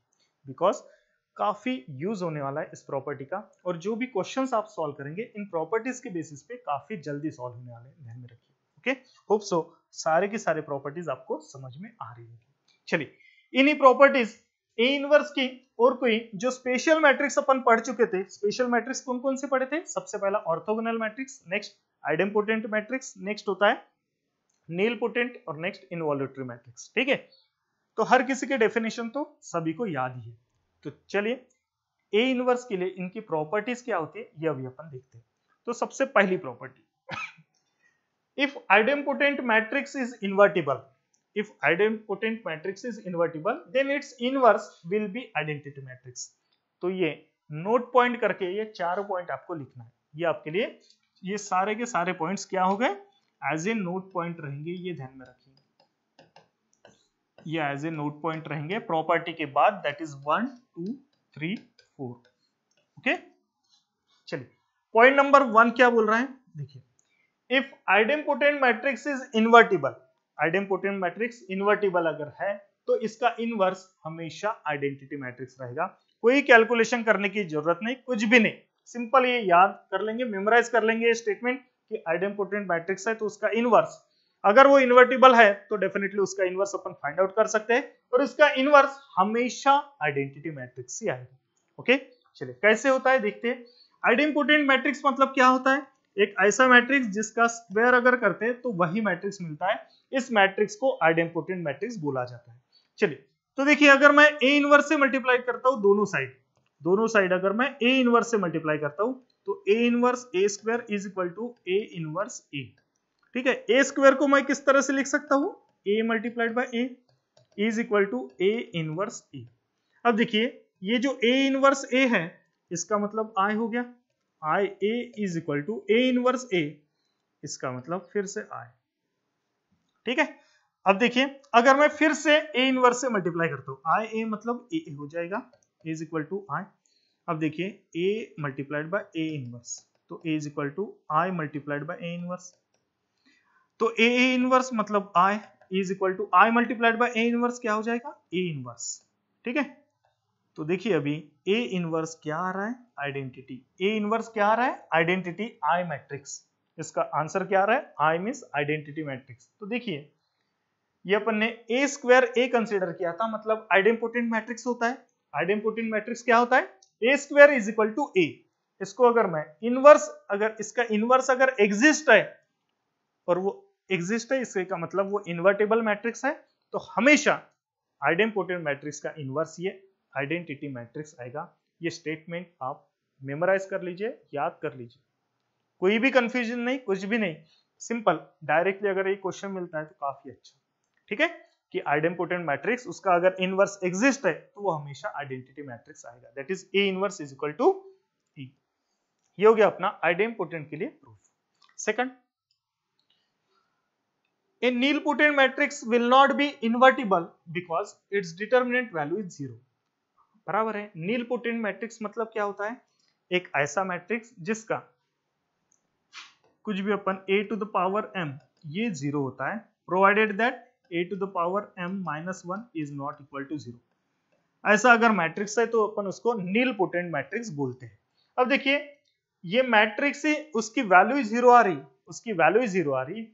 बिकॉज काफ़ी यूज होने वाला है इस प्रॉपर्टी का और जो भी क्वेश्चंस आप सॉल्व करेंगे इन प्रॉपर्टीज के बेसिस पे काफ़ी जल्दी सॉल्व होने वाले ध्यान में रखिए ओके होप सो सारे के सारे प्रॉपर्टीज आपको समझ में आ रही होगी चलिए इन्हीं प्रॉपर्टीज ए इनवर्स की और कोई जो स्पेशल मैट्रिक्स अपन पढ़ चुके थे स्पेशल मैट्रिक्स कौन कौन से पढ़े थे सबसे पहला orthogonal matrix next potent matrix next होता है नील पोटेंट और नेक्स्ट इनवॉल्यूटरी मैट्रिक्स ठीक है तो हर किसी के डेफिनेशन तो सभी को याद ही है तो चलिए ए इनवर्स के लिए इनकी प्रॉपर्टीज क्या होती है ये अभी अपन देखते हैं तो सबसे पहली property if idempotent matrix is invertible if idempotent matrix is invertible then it's inverse will be identity matrix तो ये नोट पॉइंट करके ये चार पॉइंट आपको लिखना है ये आपके लिए ये सारे के सारे पॉइंट्स क्या हो गए एज ए नोट पॉइंट रहेंगे ये ध्यान में रखिए ये एज ए नोट पॉइंट रहेंगे प्रॉपर्टी के बाद that is one two three four okay चलिए पॉइंट नंबर वन क्या बोल रहा है देखिए if idempotent matrix is invertible idempotent matrix invertible अगर है तो इसका इनवर्स हमेशा आइडेंटिटी मैट्रिक्स रहेगा कोई कैलकुलेशन करने की जरूरत नहीं कुछ भी नहीं सिंपल ये याद कर लेंगे मेमोराइज कर लेंगे स्टेटमेंट कि आइडेम्पोटेंट मैट्रिक्स है तो उसका इनवर्स अगर वो इन्वर्टिबल है तो डेफिनेटली उसका इनवर्स अपन फाइंड आउट कर सकते हैं और उसका इनवर्स हमेशा आइडेंटिटी मैट्रिक्स ही आएगा ओके चलिए कैसे होता है देखते हैं आइडेंपोटेंट मैट्रिक्स मतलब क्या होता है एक ऐसा मैट्रिक्स जिसका स्क्वायर अगर करते हैं तो वही मैट्रिक्स मिलता है इस मैट्रिक्स को आइडेंपोटेंट मैट्रिक्स बोला जाता है चलिए तो देखिए अगर मैं ए इनवर्स से मल्टीप्लाई करता हूँ दोनों साइड दोनों साइड अगर मैं ए इनवर्स से मल्टीप्लाई करता हूँ तो A inverse A square is equal to A inverse at ठीक है ए स्क्वायर को मैं किस तरह से लिख सकता हूं A multiplied by A is equal to A inverse A अब देखिए ये जो ए इनवर्स ए है इसका मतलब आई हो गया I A is equal to A inverse A इसका मतलब फिर से आई ठीक है अब देखिए अगर मैं फिर से ए इनवर्स से मल्टीप्लाई करता हूं आई ए मतलब ए हो जाएगा A is equal to I अब देखिए A multiplied by A inverse तो A is equal to I multiplied by A inverse तो ए ए इनवर्स मतलब I is equal to I multiplied by A inverse क्या हो जाएगा ए इनवर्स ठीक है तो देखिए अभी ए इनवर्स क्या आ रहा है आइडेंटिटी ए इनवर्स क्या आ रहा है आइडेंटिटी आई मैट्रिक्स इसका आंसर क्या आ रहा है आई मीन आइडेंटिटी मैट्रिक्स तो देखिए ये अपन ने ए स्क्वायर ए कंसिडर किया था मतलब आइडेम्पोटेंट मैट्रिक्स होता है आइडेम्पोटेंट मैट्रिक्स क्या होता है A square is equal to A इसको अगर मैं इनवर्स अगर इसका इनवर्स अगर एग्जिस्ट है और वो एग्जिस्ट है इसके का मतलब वो इन्वर्टेबल मैट्रिक्स है तो हमेशा आइडेम्पोटेंट मैट्रिक्स का इन्वर्स ये आइडेंटिटी मैट्रिक्स आएगा ये स्टेटमेंट आप मेमोराइज कर लीजिए याद कर लीजिए कोई भी कंफ्यूजन नहीं कुछ भी नहीं सिंपल डायरेक्टली अगर ये क्वेश्चन मिलता है तो काफी अच्छा ठीक है कि आइडेम्पोटेंट मैट्रिक्स उसका अगर इनवर्स एग्जिस्ट है तो वो हमेशा आइडेंटिटी मैट्रिक्स आएगा that is A inverse is equal to E ये हो गया अपना आइडेम्पोटेंट के लिए proof second a nilpotent matrix will not be invertible because its determinant value is zero बराबर है नीलपोटेंट मैट्रिक्स मतलब क्या होता है एक ऐसा मैट्रिक्स जिसका कुछ भी अपन a to the power m ये जीरो होता है provided that a to the power m minus one is not equal to zero ऐसा अगर मैट्रिक्स है तो अपन उसको नीलपोटेंट मैट्रिक्स बोलते हैं अब देखिए ये मैट्रिक्स ही उसकी वैल्यू जीरो आ रही उसकी वैल्यू जीरो आ रही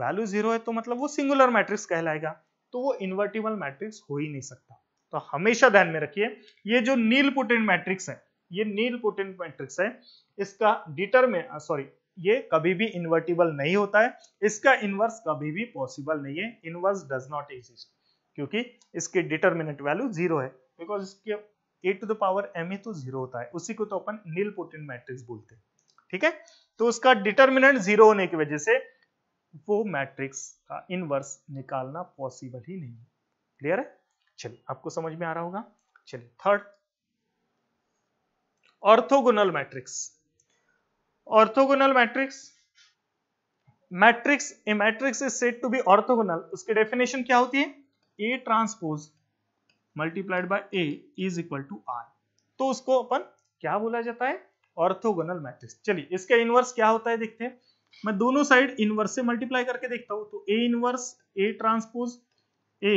वैल्यू जीरो है तो मतलब वो सिंगुलर मैट्रिक्स कहलाएगा तो वो इन्वर्टिबल मैट्रिक्स हो ही नहीं सकता तो हमेशा ध्यान में रखिए ये जो नील पुटेन मैट्रिक्स है ये नील पुटेन मैट्रिक्स है इसका डिटरमिन सॉरी ये कभी भी इन्वर्टिबल नहीं होता है इसका इनवर्स कभी भी पॉसिबल नहीं है इनवर्स डज नॉट एग्जिस्ट क्योंकि इसके डिटरमिनेंट वैल्यू जीरो है बिकॉज इसके A to the power M ही तो जीरो होता है उसी को तो अपन नील पुटेन मैट्रिक्स बोलते हैं ठीक है तो उसका डिटर्मिनेंट जीरो होने की वजह से वो मैट्रिक्स का इनवर्स निकालना पॉसिबल ही नहीं क्लियर है चलिए आपको समझ में आ रहा होगा चलिए third orthogonal matrix orthogonal matrix matrix A matrix is said to be orthogonal उसकी डेफिनेशन क्या होती है A transpose multiplied by A is equal to R तो उसको अपन क्या बोला जाता है ऑर्थोगोनल मैट्रिक्स चलिए इसका इनवर्स क्या होता है देखते हैं मैं दोनों साइड इनवर्स से मल्टीप्लाई करके देखता हूं तो A inverse A transpose A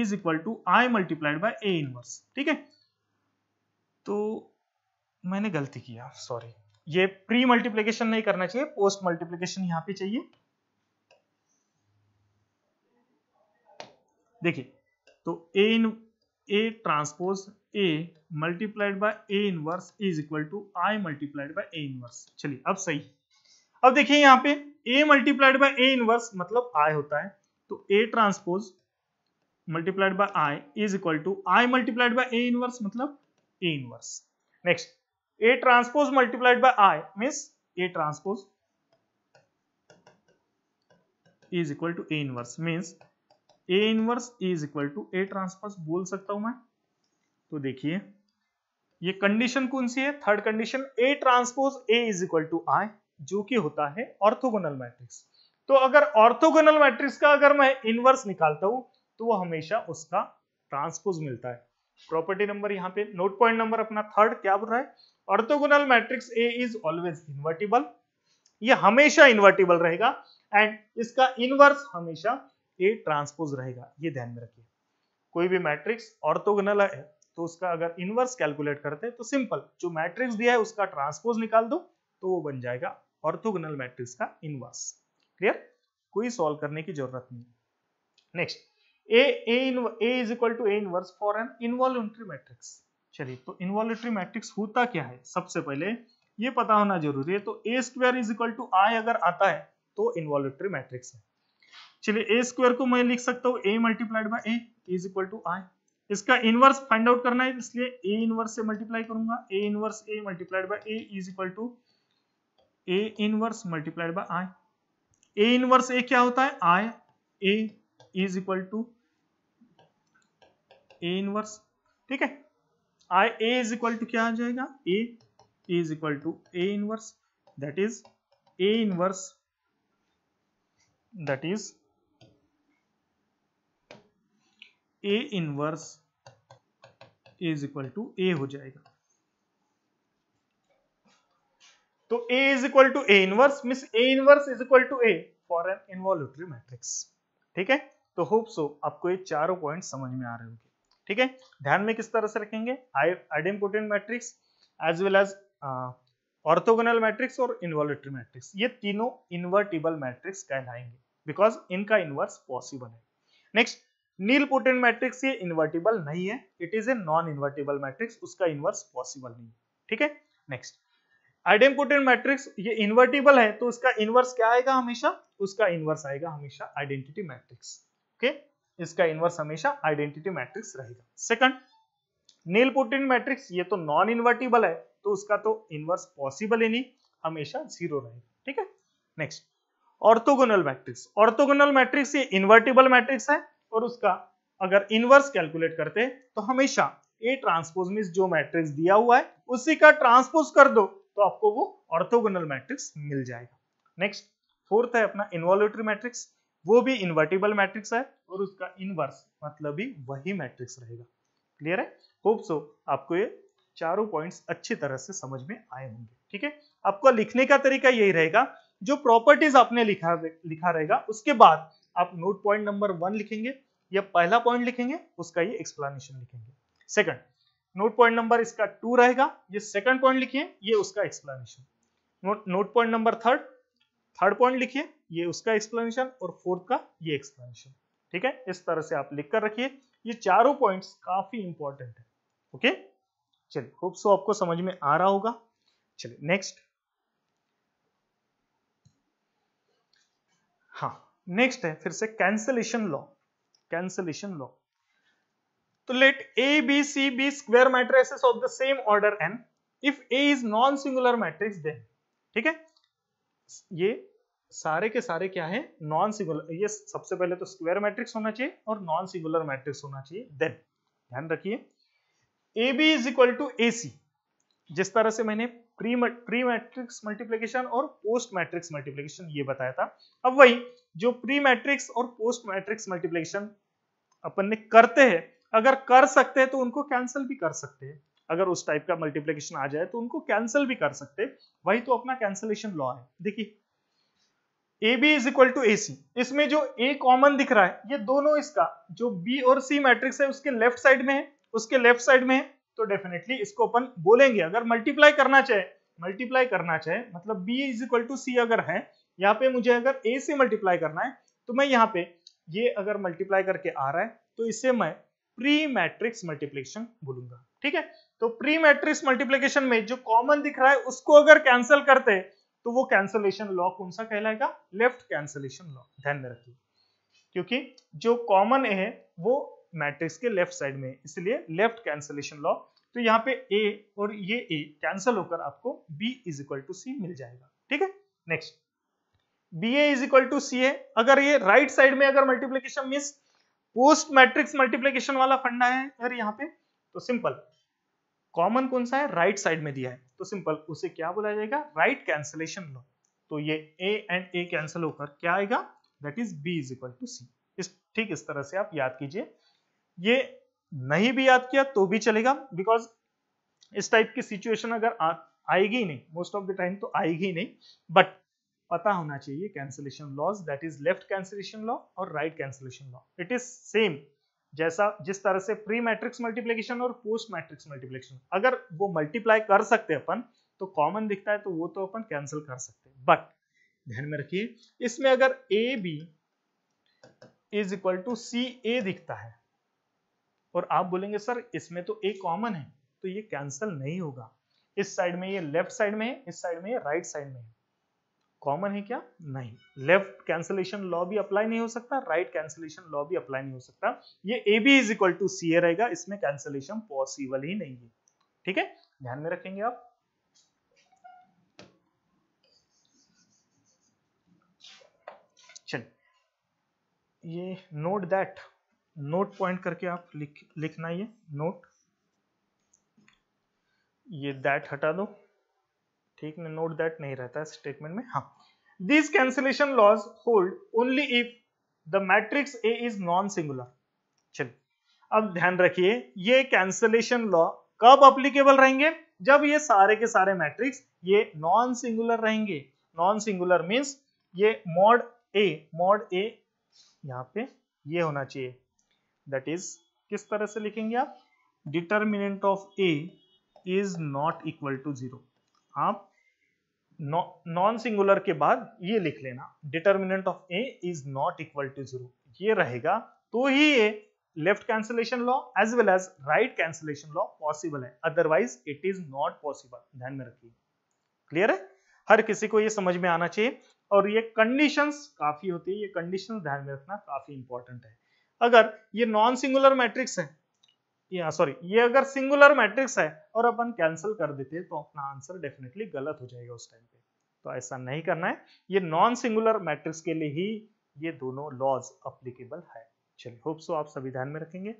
is equal to I multiplied by A inverse ठीक है तो मैंने गलती किया सॉरी ये प्री मल्टीप्लीकेशन नहीं करना चाहिए पोस्ट मल्टीप्लीकेशन यहां पे चाहिए देखिए तो A in A transpose A multiplied by A inverse is equal to I multiplied by A inverse चलिए अब सही अब देखिए यहाँ पे a multiplied by a inverse मतलब i होता है तो a transpose multiplied by i is equal to i multiplied by a inverse मतलब a inverse next a transpose multiplied by i means a transpose is equal to a inverse means a inverse is equal to a transpose बोल सकता हूं मैं तो देखिए ये कंडीशन कौन सी है third condition a transpose a is equal to i जो कि होता है ऑर्थोगोनल मैट्रिक्स तो अगर ऑर्थोगोनल मैट्रिक्स का अगर मैं इनवर्स निकालता हूं तो वो हमेशा उसका ट्रांसपोज मिलता है प्रॉपर्टी नंबर यहाँ पे नोट पॉइंट नंबर अपना थर्ड क्या बोल रहा है orthogonal matrix A is always invertible ये हमेशा इन्वर्टिबल रहेगा एंड इसका इनवर्स हमेशा ए ट्रांसपोज रहेगा ये ध्यान में रखिए कोई भी मैट्रिक्स ऑर्थोगोनल है तो उसका अगर इनवर्स कैलकुलेट करते हैं तो सिंपल जो मैट्रिक्स दिया है उसका ट्रांसपोज निकाल दो तो वो बन जाएगा ऑर्थोगोनल मैट्रिक्स का इनवर्स क्लियर कोई सॉल्व करने की जरूरत नहीं next A A in A is equal to A inverse for an involutory matrix चलिए तो इनवॉल्यूटरी मैट्रिक्स होता क्या है सबसे पहले ये पता होना जरूरी है तो A square is equal to I अगर आता है तो इनवॉल्यूटरी मैट्रिक्स है चलिए ए स्क्वायर को मैं लिख सकता हूँ A multiplied by A is equal to I इसका इनवर्स फाइंड आउट करना है इसलिए ए इनवर्स से मल्टीप्लाई करूंगा A inverse A multiplied by A is equal to A inverse multiplied by I A inverse A क्या होता है I A is equal to A inverse ठीक है I A is equal to क्या आ जाएगा A is equal to A inverse that is A inverse that is A inverse is equal to A हो जाएगा तो A is equal to A inverse miss A inverse is equal to A for an involutory matrix ठीक है तो होप सो आपको ये चारों पॉइंट समझ में आ रहे होंगे ठीक है ध्यान में किस तरह से रखेंगे idempotent matrix as well as orthogonal matrix और इन्वॉल्यूटरी मैट्रिक्स ये तीनों इन्वर्टिबल मैट्रिक्स कहलाएंगे बिकॉज इनका इनवर्स पॉसिबल है नेक्स्ट नील पोटेंट मैट्रिक्स ये इन्वर्टिबल नहीं है it is a non invertible matrix उसका इनवर्स पॉसिबल नहीं है ठीक है नेक्स्ट आइडेंटिटी मैट्रिक्स ये इन्वर्टिबल है तो उसका इन्वर्स क्या आएगा हमेशा उसका इन्वर्स आएगा हमेशा आइडेंटिटी मैट्रिक्स ओके इसका इन्वर्स हमेशा आइडेंटिटी मैट्रिक्स रहेगा सेकंड नील पुटिन मैट्रिक्स ये तो नॉन इन्वर्टिबल है तो उसका तो इन्वर्स पॉसिबल ही नहीं हमेशा जीरो रहेगा ठीक है next orthogonal matrix orthogonal matrix ये इन्वर्टिबल मैट्रिक्स है और उसका अगर इन्वर्स कैलकुलेट करते हैं तो हमेशा ए ट्रांसपोज मीन जो मैट्रिक्स दिया हुआ है उसी का ट्रांसपोज कर दो तो आपको वो ऑर्थोगोनल मैट्रिक्स मिल जाएगा नेक्स्ट फोर्थ है अपना इन्वॉल्यूटरी मैट्रिक्स वो भी इन्वर्टिबल मैट्रिक्स है और उसका इनवर्स मतलब भी वही मैट्रिक्स रहेगा क्लियर है होप सो आपको ये चारों पॉइंट्स अच्छी तरह से समझ में आए होंगे ठीक है आपका लिखने का तरीका यही रहेगा जो प्रॉपर्टीज आपने लिखा लिखा रहेगा उसके बाद आप नोट पॉइंट नंबर वन लिखेंगे या पहला पॉइंट लिखेंगे उसका ये एक्सप्लेनेशन लिखेंगे सेकंड नोट पॉइंट नंबर इसका टू रहेगा ये सेकंड पॉइंट लिखिए ये उसका explanation note point number third third point लिखिए ये उसका एक्सप्लेनेशन और फोर्थ का ये एक्सप्लेनेशन ठीक है इस तरह से आप लिख कर रखिए ये चारों पॉइंट्स काफी इंपॉर्टेंट है ओके चलिए होप सो आपको समझ में आ रहा होगा चलिए नेक्स्ट हाँ नेक्स्ट है फिर से कैंसलेशन लॉ कैंसलेशन लॉ तो let A B C B square matrix of the same order N if A is non singular matrix then ठीक है ये सारे के सारे क्या है नॉन सिंगुलर ये सबसे पहले तो स्क्वायर मैट्रिक्स होना चाहिए और नॉन सिंगुलर मैट्रिक्स होना चाहिए देन ध्यान रखिए A B is equal to A C जिस तरह से मैंने प्री प्री मैट्रिक्स मल्टीप्लीकेशन और पोस्ट मैट्रिक्स मल्टीप्लीकेशन ये बताया था अब वही जो प्री मैट्रिक्स और पोस्ट मैट्रिक्स मल्टीप्लीकेशन अपन ने करते हैं अगर कर सकते हैं तो उनको कैंसिल भी कर सकते हैं अगर उस टाइप का मल्टीप्लीकेशन आ जाए तो उनको कैंसिल भी कर सकते वही तो अपना कैंसिलेशन लॉ है देखिए A B is equal to A C इसमें जो ए कॉमन दिख रहा है ये दोनों इसका जो बी और सी मैट्रिक्स है उसके लेफ्ट साइड में है उसके लेफ्ट साइड में है तो डेफिनेटली इसको अपन बोलेंगे अगर मल्टीप्लाई करना चाहे मल्टीप्लाई करना चाहे मतलब B is equal to C अगर है यहाँ पे मुझे अगर ए से मल्टीप्लाई करना है तो मैं यहाँ पे ये अगर मल्टीप्लाई करके आ रहा है तो इससे मैं प्री मैट्रिक्स मल्टीप्लीकेशन बोलूंगा ठीक है तो प्री मैट्रिक्स मल्टीप्लीकेशन में जो कॉमन दिख रहा है उसको अगर कैंसिल करते तो वो कैंसलेशन लॉ कौन सा कहलाएगा लेफ्ट कैंसलेशन लॉ ध्यान में रखिए क्योंकि जो कॉमन है वो मैट्रिक्स के लेफ्ट साइड में इसलिए लेफ्ट कैंसलेशन लॉ तो यहाँ पे ए और ये ए कैंसिल होकर आपको B is equal to C मिल जाएगा ठीक है next B A is equal to C है अगर ये राइट right साइड में अगर multiplication miss post matrix multiplication वाला फंडा है यार यहाँ पे तो सिंपल कॉमन कौन सा है राइट right साइड में दिया है तो सिंपल उसे क्या बोला जाएगा राइट कैंसिलेशन लो तो ये ए एंड ए कैंसिल होकर क्या आएगा that is B is equal to C इस ठीक इस तरह से आप याद कीजिए ये नहीं भी याद किया तो भी चलेगा बिकॉज इस टाइप की सिचुएशन अगर आ, आएगी नहीं मोस्ट ऑफ द टाइम तो आएगी नहीं बट पता होना चाहिए cancellation laws that is left cancellation law और right cancellation law it is same जैसा जिस तरह से प्री मैट्रिक्स मल्टीप्लीकेशन और पोस्ट मैट्रिक्स मल्टीप्लीकेशन अगर वो मल्टीप्लाई कर सकते हैं अपन तो कॉमन दिखता है तो वो तो अपन कैंसिल कर सकते हैं बट ध्यान में रखिए इसमें अगर A B is equal to C A दिखता है और आप बोलेंगे सर इसमें तो ए कॉमन है तो ये कैंसिल नहीं होगा इस साइड में ये लेफ्ट साइड में है इस साइड में ये राइट साइड में है कॉमन है क्या नहीं लेफ्ट कैंसिलेशन लॉ भी अप्लाई नहीं हो सकता राइट कैंसिलेशन लॉ भी अप्लाई नहीं हो सकता ये A B is equal to C A रहेगा इसमें कैंसिलेशन पॉसिबल ही नहीं है ठीक है ध्यान में रखेंगे आप चलिए ये नोट दैट नोट पॉइंट करके आप लिख लिखना ये नोट ये दैट हटा दो ठीक नोट दैट नहीं रहता है स्टेटमेंट में हाँ These cancellation laws hold only if the matrix A is non-singular. चलिए अब ध्यान रखिए ये कैंसलेशन लॉ कब अप्लीकेबल रहेंगे जब ये सारे के सारे मैट्रिक्स ये नॉन सिंगुलर रहेंगे नॉन सिंगुलर मीन्स ये मॉड ए मॉड ए यहाँ पे ये होना चाहिए दैट इज किस तरह से लिखेंगे आप determinant of A is not equal to zero आप नॉन सिंगुलर के बाद ये लिख लेना determinant of A is not equal to zero रहेगा तो ही ये left cancellation law as well as right cancellation law possible है otherwise it is not possible ध्यान में रखिए क्लियर है हर किसी को ये समझ में आना चाहिए और ये कंडीशंस काफी होती है ये कंडीशंस ध्यान में रखना काफी इंपॉर्टेंट है अगर ये नॉन सिंगुलर मैट्रिक्स है सॉरी ये अगर सिंगुलर मैट्रिक्स है और अपन कैंसिल कर देते तो अपना आंसर डेफिनेटली गलत हो जाएगा उस टाइम पे तो ऐसा नहीं करना है ये नॉन सिंगुलर मैट्रिक्स के लिए ही ये दोनों लॉज अप्लीकेबल है चलिए होप सो आप सभी ध्यान में रखेंगे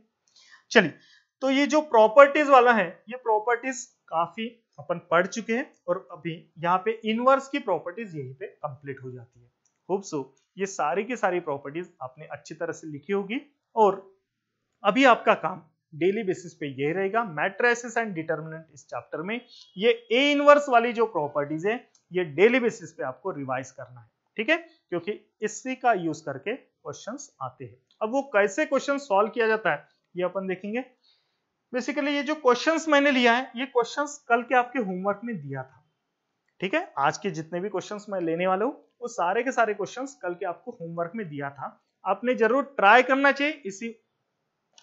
चलिए तो ये जो प्रॉपर्टीज वाला है ये प्रॉपर्टीज काफी अपन पढ़ चुके हैं और अभी यहाँ पे इनवर्स की प्रॉपर्टीज यही पे कंप्लीट हो जाती है होप सो ये सारी की सारी प्रॉपर्टीज आपने अच्छी तरह से लिखी होगी और अभी आपका काम डेली बेसिस पे ये रहेगा मैट्रेसिस एंड डिटर्मिनेंट इस चैप्टर में ये ए इनवर्स वाली जो प्रॉपर्टीज है ये डेली बेसिस पे आपको रिवाइज करना है ठीक है क्योंकि इसी का यूज करके क्वेश्चंस आते हैं अब वो कैसे क्वेश्चन सॉल्व किया जाता है ये अपन देखेंगे बेसिकली ये जो क्वेश्चंस मैंने लिया है ये क्वेश्चंस कल के आपके होमवर्क में दिया था ठीक है आज के जितने भी क्वेश्चंस मैं लेने वाला हूँ वो सारे के सारे क्वेश्चंस कल के आपको होमवर्क में दिया था आपने जरूर ट्राई करना चाहिए इसी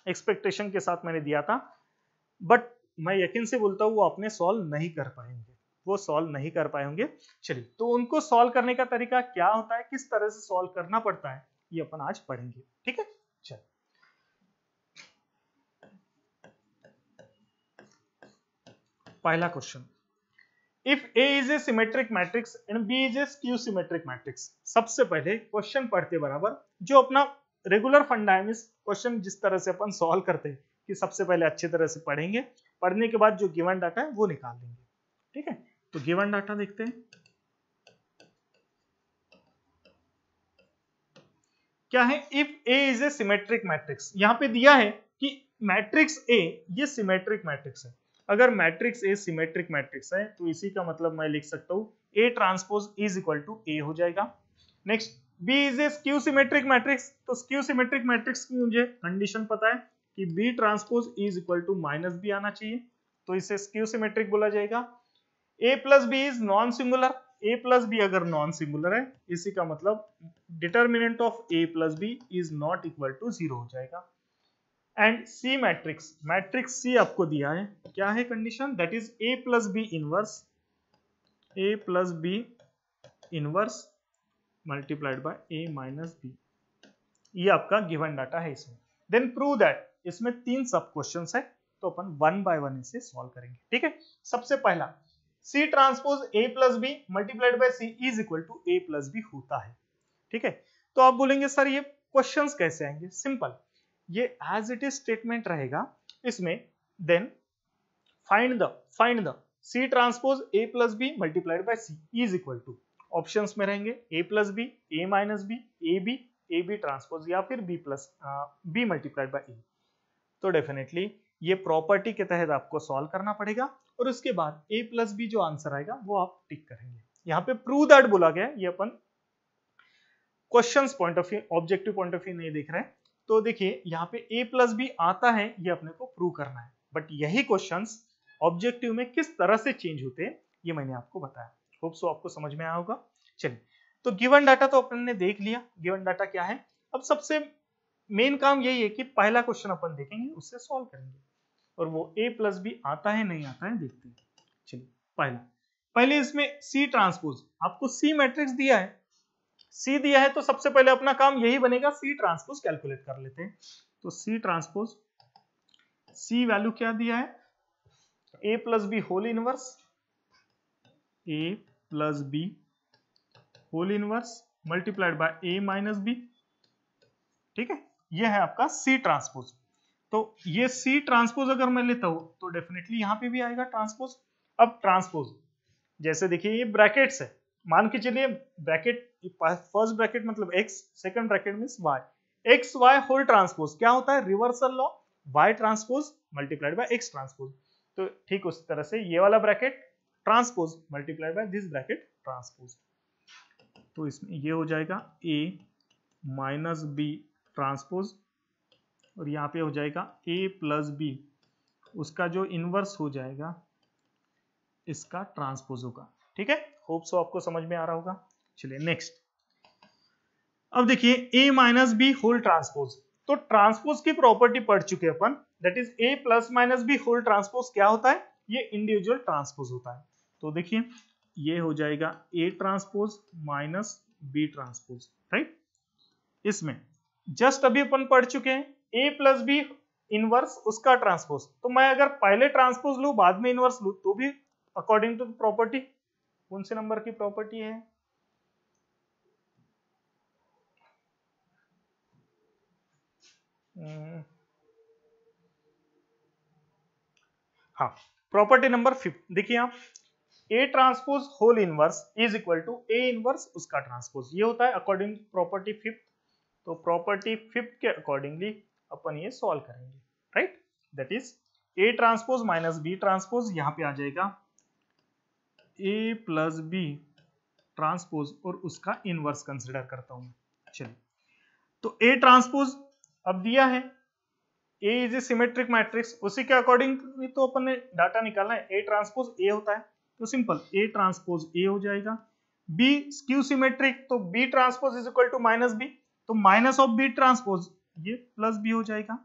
एक्सपेक्टेशन के साथ मैंने दिया था बट मैं यकीन से बोलता हूँ वो अपने सॉल्व नहीं कर पाएंगे वो सॉल्व नहीं कर पाए होंगे चलिए तो उनको सॉल्व करने का तरीका क्या होता है किस तरह से सॉल्व करना पड़ता है ये अपन आज पढ़ेंगे ठीक है पहला question if A is a symmetric matrix and B is a skew symmetric matrix सबसे पहले क्वेश्चन पढ़ते बराबर जो अपना रेगुलर फंड क्वेश्चन जिस तरह से अपन सॉल्व करते हैं कि सबसे पहले अच्छी तरह से पढ़ेंगे पढ़ने के बाद जो गिवन डाटा है वो निकाल देंगे ठीक है तो गिवन डाटा देखते हैं क्या है if A is a symmetric matrix यहां पे दिया है कि मैट्रिक्स ए ये सिमेट्रिक मैट्रिक्स है अगर मैट्रिक्स ए सिमेट्रिक मैट्रिक्स है तो इसी का मतलब मैं लिख सकता हूं A transpose is equal to A हो जाएगा next B is a skew symmetric matrix तो स्क्यू सिमेट्रिक मैट्रिक्स की मुझे कंडीशन पता है कि B transpose is equal to minus B आना चाहिए तो इसे स्क्यू सिमेट्रिक बोला जाएगा A plus B is non singular A plus B अगर नॉन सिंगुलर है इसी का मतलब determinant of A plus B is not equal to zero हो जाएगा and C matrix matrix C आपको दिया है क्या है condition that is A plus B inverse A plus B inverse multiplied by A minus B ये आपका गिवन डाटा है इसमें देन प्रूव दैट इसमें तीन सब क्वेश्चन है तो अपन वन बाय वन इसे सॉल्व करेंगे ठीक है सबसे पहला C transpose A plus B multiplied by C is equal to A plus B होता है ठीक है तो आप बोलेंगे सर ये क्वेश्चन कैसे आएंगे सिंपल ये एज इट इज स्टेटमेंट रहेगा इसमें then find the find the C transpose A plus B multiplied by C is equal to options में रहेंगे A plus B A minus B A B A B transpose या फिर B plus B multiplied by A तो डेफिनेटली ये प्रॉपर्टी के तहत आपको सॉल्व करना पड़ेगा और उसके बाद ए प्लस बी जो आंसर आएगा वो आप टिक करेंगे यहाँ पे प्रूव दैट बोला गया ये अपन question point of view objective point of view नहीं देख रहे हैं तो देखिए यहाँ पे ए प्लस बी आता है ये अपने को प्रूव करना है बट यही क्वेश्चन ऑब्जेक्टिव में किस तरह से चेंज होते हैं ये मैंने आपको बताया होप सो आपको समझ में आया होगा चलिए तो गिवन डाटा तो अपन ने देख लिया गिवन डाटा क्या है अब सबसे मेन काम यही है कि पहला क्वेश्चन अपन देखेंगे उससे सॉल्व करेंगे और वो ए प्लस बी आता है नहीं आता है देखते हैं चलिए पहला पहले इसमें सी ट्रांसपोज आपको सी मैट्रिक्स दिया है सी दिया है तो सबसे पहले अपना काम यही बनेगा सी ट्रांसपोज कैलकुलेट कर लेते हैं तो सी ट्रांसपोज सी वैल्यू क्या दिया है A plus B whole inverse A plus b whole inverse multiplied by A minus B ठीक है ये है आपका सी ट्रांसपोज तो ये सी ट्रांसपोज अगर मैं लेता हूं तो डेफिनेटली यहां पे भी आएगा ट्रांसपोज अब ट्रांसपोज जैसे देखिए ये ब्रैकेट्स है मान के चलिए ब्रैकेट फर्स्ट ब्रैकेट मतलब X second bracket mean Y X Y whole transpose क्या होता है reversal law Y transpose multiplied by X transpose तो ठीक उस तरह से ये वाला bracket transpose multiply by this bracket transpose तो इसमें ये हो जाएगा ए माइनस बी ट्रांसपोज और यहाँ पे हो जाएगा ए प्लस बी उसका जो इनवर्स हो जाएगा इसका ट्रांसपोज होगा ठीक है होप सो आपको समझ में आ रहा होगा चलिए नेक्स्ट अब देखिए A minus B whole transpose तो ट्रांसपोज की प्रॉपर्टी पढ़ चुके अपन that is A plus minus B whole transpose क्या होता है ये इंडिविजुअल ट्रांसपोज होता है तो देखिए ये हो जाएगा A transpose minus B transpose right इसमें जस्ट अभी अपन पढ़ चुके हैं ए प्लस बी इनवर्स उसका ट्रांसपोज तो मैं अगर पहले ट्रांसपोज लू बाद में इनवर्स लू तो भी अकॉर्डिंग टू प्रॉपर्टी कौन से नंबर की प्रॉपर्टी है hmm. हाँ प्रॉपर्टी नंबर फिफ्थ देखिए आप A transpose whole inverse is equal to A inverse उसका ट्रांसपोज ये होता है अकॉर्डिंग प्रॉपर्टी फिफ्थ तो प्रॉपर्टी फिफ्थ के अकॉर्डिंगली अपन ये सॉल्व करेंगे right that is A transpose minus B transpose यहां पे आ जाएगा ए प्लस बी ट्रांसपोज और उसका इनवर्स कंसिडर करता हूं चलिए तो ए ट्रांसपोज अब दिया है A is a symmetric matrix उसी के अकॉर्डिंग तो अपन ने डाटा निकालना है ए ट्रांसपोज ए होता है तो सिंपल ए ट्रांसपोज ए हो जाएगा बी स्क्यू सिमेट्रिक तो B transpose is equal to minus B तो माइनस ऑफ बी ट्रांसपोज ये प्लस बी हो जाएगा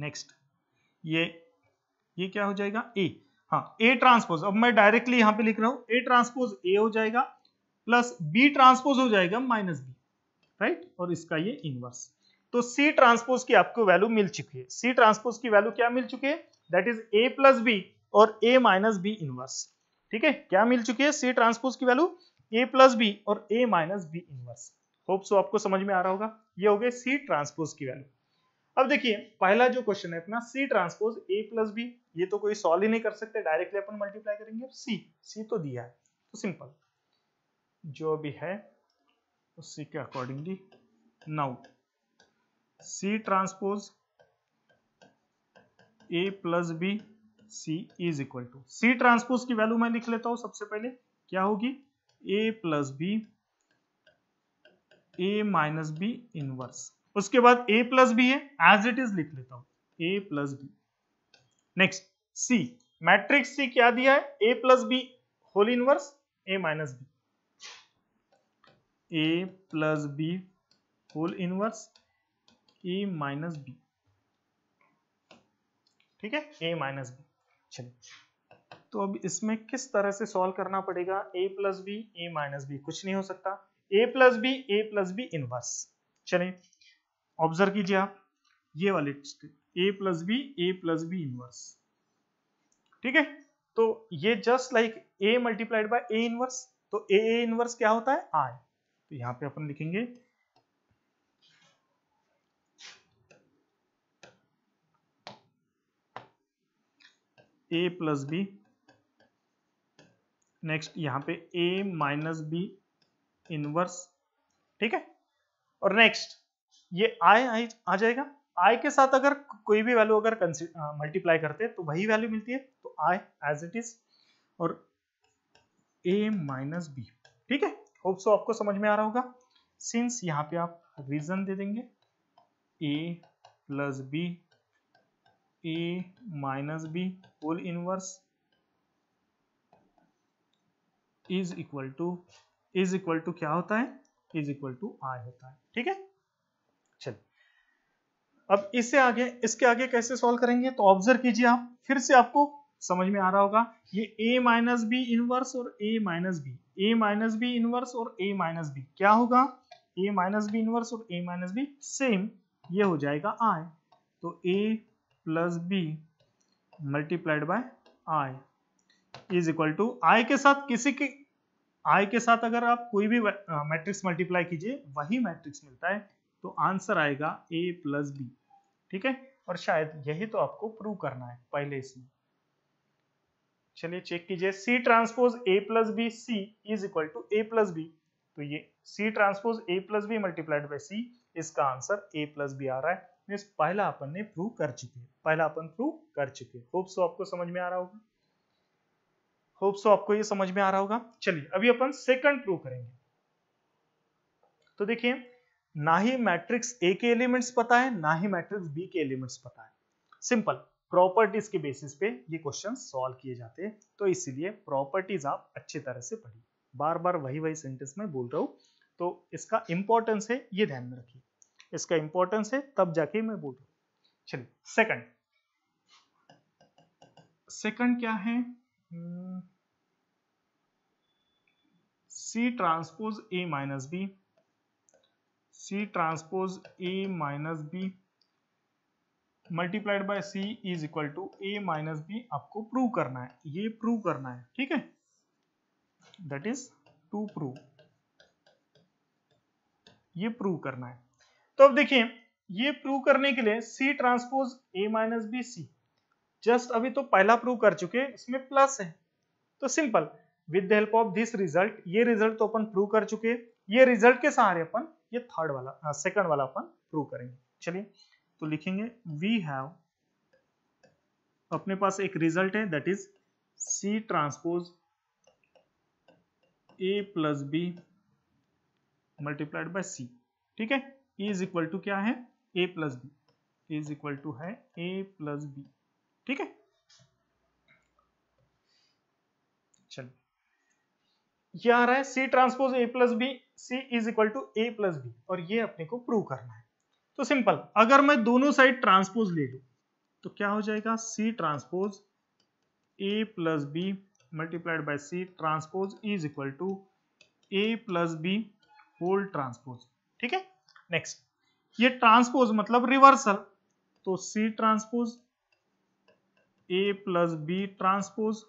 नेक्स्ट ये ये क्या हो जाएगा ए हाँ ए ट्रांसपोज अब मैं डायरेक्टली यहां पे लिख रहा हूं ए ट्रांसपोज ए हो जाएगा प्लस बी ट्रांसपोज हो जाएगा माइनस बी राइट और इसका ये इनवर्स तो सी ट्रांसपोज की आपको वैल्यू मिल चुकी है सी ट्रांसपोज की वैल्यू क्या मिल चुकी है that is A plus B और ए माइनस बी इनवर्स ठीक है क्या मिल चुकी है सी ट्रांसपोज की वैल्यू ए प्लस बी और A minus B inverse hope so आपको समझ में आ रहा होगा ये हो गए सी ट्रांसपोज की वैल्यू अब देखिए पहला जो क्वेश्चन है अपना C transpose A plus B ये तो कोई सॉल्व ही नहीं कर सकते डायरेक्टली अपन मल्टीप्लाई करेंगे सी सी तो दिया है तो सिंपल जो भी है उसी के accordingly now C transpose A plus B C is equal to C transpose की वैल्यू मैं लिख लेता हूं सबसे पहले क्या होगी A plus B A minus B inverse उसके बाद ए प्लस बी है एज इट इज लिख लेता हूं A plus B next C matrix C क्या दिया है A plus B whole inverse A minus B A plus B whole inverse A minus B ठीक है ए माइनस बी चलिए तो अब इसमें किस तरह से सॉल्व करना पड़ेगा A plus B A minus B कुछ नहीं हो सकता A plus B A plus B inverse चलिए ऑब्जर्व कीजिए आप ये वाले A plus B A plus B inverse ठीक है तो ये just like A multiplied by A inverse तो ए ए इनवर्स क्या होता है आई तो यहां पे अपन लिखेंगे ए प्लस बी नेक्स्ट यहां पे ए माइनस बी इनवर्स ठीक है और नेक्स्ट ये आई आ जाएगा आई के साथ अगर कोई भी वैल्यू अगर मल्टीप्लाई करते हैं तो वही वैल्यू मिलती है तो आई एज इट इज और ए माइनस बी ठीक है होप सो आपको समझ में आ रहा होगा सिंस यहां पे आप रीजन दे देंगे A plus B A minus B whole inverse is equal to is equal to क्या होता है इज इक्वल टू आई होता है ठीक है चलिए अब इससे आगे इसके आगे कैसे सॉल्व करेंगे तो ऑब्जर्व कीजिए आप फिर से आपको समझ में आ रहा होगा ये a माइनस बी इनवर्स और a minus B A minus B inverse और a माइनस बी क्या होगा a माइनस बी इनवर्स और a माइनस बी सेम ये हो जाएगा i तो a plus B multiplied by I is equal to I के साथ किसी की आई के साथ अगर आप कोई भी मैट्रिक्स मल्टीप्लाई कीजिए वही मैट्रिक्स मिलता है तो आंसर आएगा ए प्लस बी ठीक है और शायद यही तो आपको प्रूव करना है पहले इसमें चलिए चेक कीजिए C transpose A plus B C is equal to A plus B तो ये C transpose A plus B multiplied by C इसका आंसर ए प्लस बी आ रहा है मीन्स पहला अपन ने प्रूव कर चुके पहला अपन प्रूव कर चुके होप सो आपको समझ में आ रहा होगा होप सो आपको ये समझ में आ रहा होगा चलिए अभी अपन सेकंड प्रूव करेंगे तो देखिए ना ही मैट्रिक्स ए के एलिमेंट्स पता है ना ही मैट्रिक्स बी के एलिमेंट्स पता है सिंपल प्रॉपर्टीज के बेसिस पे ये क्वेश्चन सॉल्व किए जाते हैं तो इसीलिए प्रॉपर्टीज आप अच्छे तरह से पढ़िए बार बार वही वही सेंटेंस में बोल रहा हूं तो इसका इंपॉर्टेंस है ये ध्यान में रखिए इसका इंपॉर्टेंस है तब जाके मैं बोलूँ चलिए सेकंड सेकंड क्या है C transpose A minus B C transpose A minus B multiplied by C is equal to A minus B आपको प्रूव करना है ये प्रूव करना है ठीक है दैट इज टू प्रूव ये प्रूव करना है तो अब देखिए ये प्रूव करने के लिए C transpose A minus B C just अभी तो पहला प्रूव कर चुके इसमें प्लस है तो simple with the help of this result ये रिजल्ट तो अपन प्रूव कर चुके ये रिजल्ट के सहारे अपन ये थर्ड वाला सेकंड हाँ, वाला अपन प्रूव करेंगे चलिए तो लिखेंगे वी हैव अपने पास एक रिजल्ट है that is C transpose A plus B multiplied by C ठीक है ए इज इक्वल टू क्या है A plus B is equal to है ए प्लस बी ठीक है चलो ये आ रहा है C transpose A plus B C is equal to A plus B और ये अपने को प्रूव करना है तो सिंपल अगर मैं दोनों साइड ट्रांसपोज ले लू तो क्या हो जाएगा C transpose A plus B multiplied by C transpose is equal to A plus B whole transpose ठीक है नेक्स्ट ये ट्रांसपोज मतलब रिवर्सल तो C transpose A plus B transpose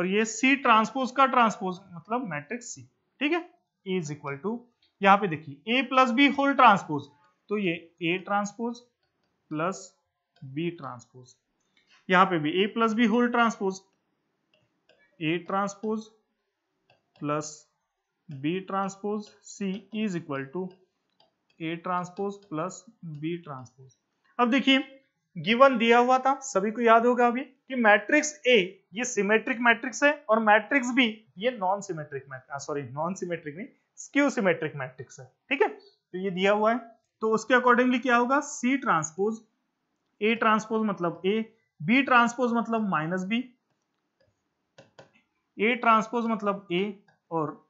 और ये सी ट्रांसपोज का ट्रांसपोज मतलब मैट्रिक्स सी ठीक है ए इज इक्वल टू यहां पे देखिए A plus B whole transpose तो ये A transpose plus B transpose यहां पे भी A plus B whole transpose A transpose plus B transpose C is equal to A transpose plus B transpose अब देखिए गिवन दिया हुआ था सभी को याद होगा अभी कि मैट्रिक्स ए ये सिमेट्रिक मैट्रिक्स है और मैट्रिक्स बी ये non symmetric matrix sorry non symmetric नहीं स्क्यू सिमेट्रिक मैट्रिक्स है ठीक है तो ये दिया हुआ है तो उसके अकॉर्डिंगली क्या होगा सी ट्रांसपोज ए ट्रांसपोज मतलब ए बी ट्रांसपोज मतलब माइनस बी ए ट्रांसपोज मतलब ए और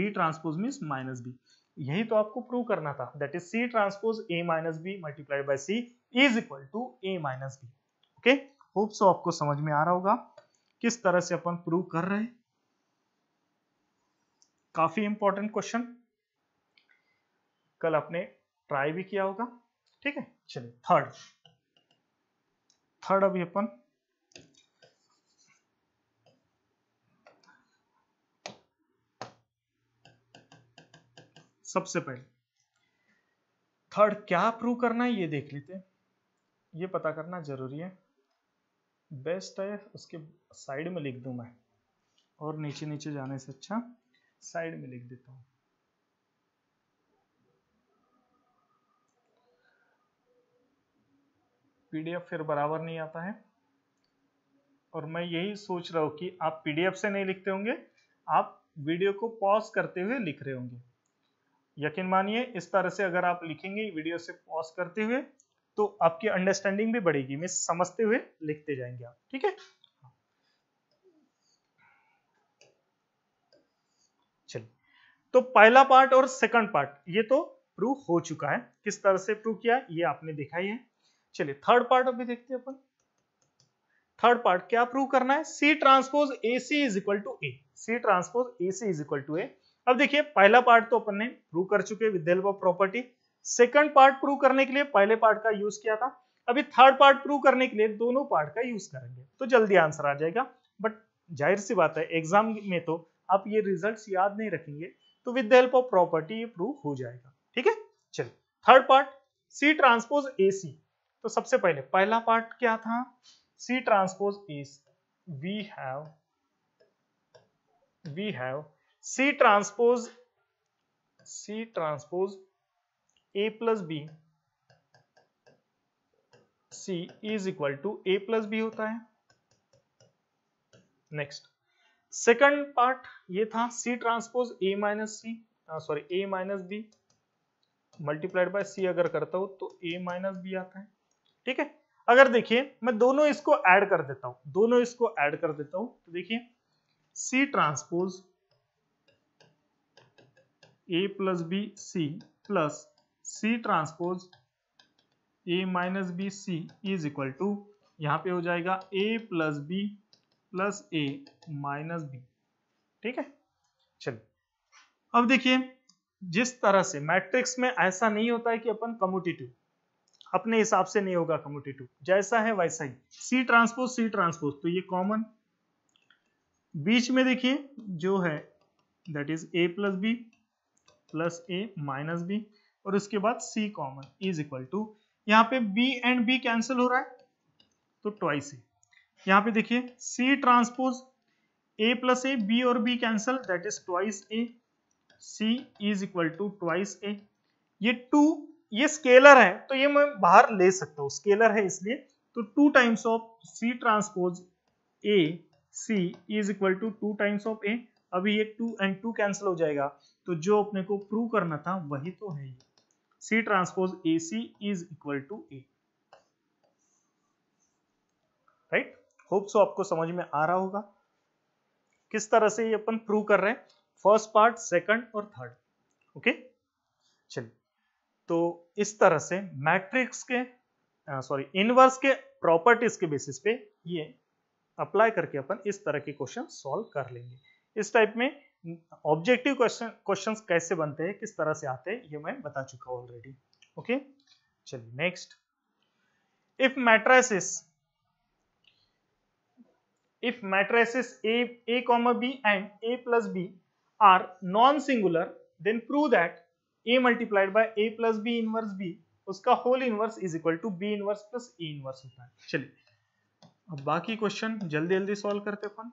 B transpose mean minus B यही तो आपको प्रूव करना था that is C transpose A minus B multiplied by C is equal to A minus B okay hope so आपको समझ में आ रहा होगा किस तरह से अपन प्रूव कर रहे हैं काफी इंपॉर्टेंट क्वेश्चन कल आपने ट्राई भी किया होगा ठीक है चलिए थर्ड थर्ड अभी अपन सबसे पहले थर्ड क्या प्रूव करना है ये देख लेते ये पता करना जरूरी है बेस्ट है उसके साइड में लिख दू मैं और नीचे नीचे जाने से अच्छा साइड में लिख देता हूं पीडीएफ फिर बराबर नहीं आता है और मैं यही सोच रहा हूं कि आप पीडीएफ से नहीं लिखते होंगे आप वीडियो को पॉज करते हुए लिख रहे होंगे यकीन मानिए इस तरह से अगर आप लिखेंगे वीडियो से पॉज करते हुए तो आपकी अंडरस्टैंडिंग भी बढ़ेगी मैं समझते हुए लिखते जाएंगे आप ठीक है चलिए तो पहला पार्ट और सेकंड पार्ट ये तो प्रूव हो चुका है किस तरह से प्रूव किया ये आपने देखा ही है चलिए थर्ड पार्ट अभी देखते हैं अपन थर्ड पार्ट क्या प्रूव करना है C transpose A C is equal to A C transpose A C is equal to A अब देखिए पहला पार्ट तो अपन ने प्रूव कर चुके with property second part prove करने के लिए पहले पार्ट का यूज किया था अभी थर्ड पार्ट प्रूव करने के लिए दोनों पार्ट का यूज करेंगे तो जल्दी आंसर आ जाएगा बट जाहिर सी बात है एग्जाम में तो आप ये रिजल्ट याद नहीं रखेंगे तो with the help of property ये प्रूव हो जाएगा ठीक है चलिए third part C transpose A C तो सबसे पहले पहला पार्ट क्या था C transpose A C we have we have C transpose C transpose A plus B C is equal to A plus B होता है नेक्स्ट सेकंड पार्ट ये था C transpose A minus C sorry A minus B multiplied by सी अगर करता हूं तो ए माइनस बी आता है ठीक है अगर देखिए मैं दोनों इसको ऐड कर देता हूं दोनों इसको ऐड कर देता हूं तो देखिए C transpose A plus B C plus C transpose A minus B C is equal to यहाँ पे हो जाएगा A plus B plus A minus B ठीक है चलिए अब देखिए जिस तरह से मैट्रिक्स में ऐसा नहीं होता है कि अपन कम्यूटेटिव अपने हिसाब से नहीं होगा कम्यूटेटिव जैसा है वैसा ही सी ट्रांसपोज सी ट्रांसपोज तो ये कॉमन बीच में देखिए जो है that is A plus B plus A minus B और उसके बाद C common is equal to यहाँ पे बी एंड बी कैंसिल हो रहा है तो ट्वाइस ए यहाँ पे देखिए C transpose A plus A B और B cancel that is twice A C is equal to twice A ये टू ये स्केलर है तो ये मैं बाहर ले सकता हूँ स्केलर है इसलिए तो two times of C transpose A C is equal to two times of A अभी ये टू एंड टू कैंसिल हो जाएगा तो जो अपने को प्रूव करना था वही तो है C transpose A C is equal to A right hope so आपको समझ में आ रहा होगा किस तरह से ये अपन प्रूव कर रहे हैं फर्स्ट पार्ट सेकंड और थर्ड ओके चलिए तो इस तरह से मैट्रिक्स के सॉरी इनवर्स के प्रॉपर्टीज के बेसिस पे ये अप्लाई करके अपन इस तरह के क्वेश्चन सॉल्व कर लेंगे इस टाइप में ऑब्जेक्टिव क्वेश्चन कैसे बनते हैं किस तरह से आते हैं ये मैं बता चुका हूं ऑलरेडी ओके चलिए next if matrices if matrices A A comma B and A plus B are non-singular, then prove that A multiplied by A plus B inverse B उसका whole inverse is equal to B inverse plus A inverse होता है चलिए अब बाकी क्वेश्चन जल्दी जल्दी सॉल्व करते अपन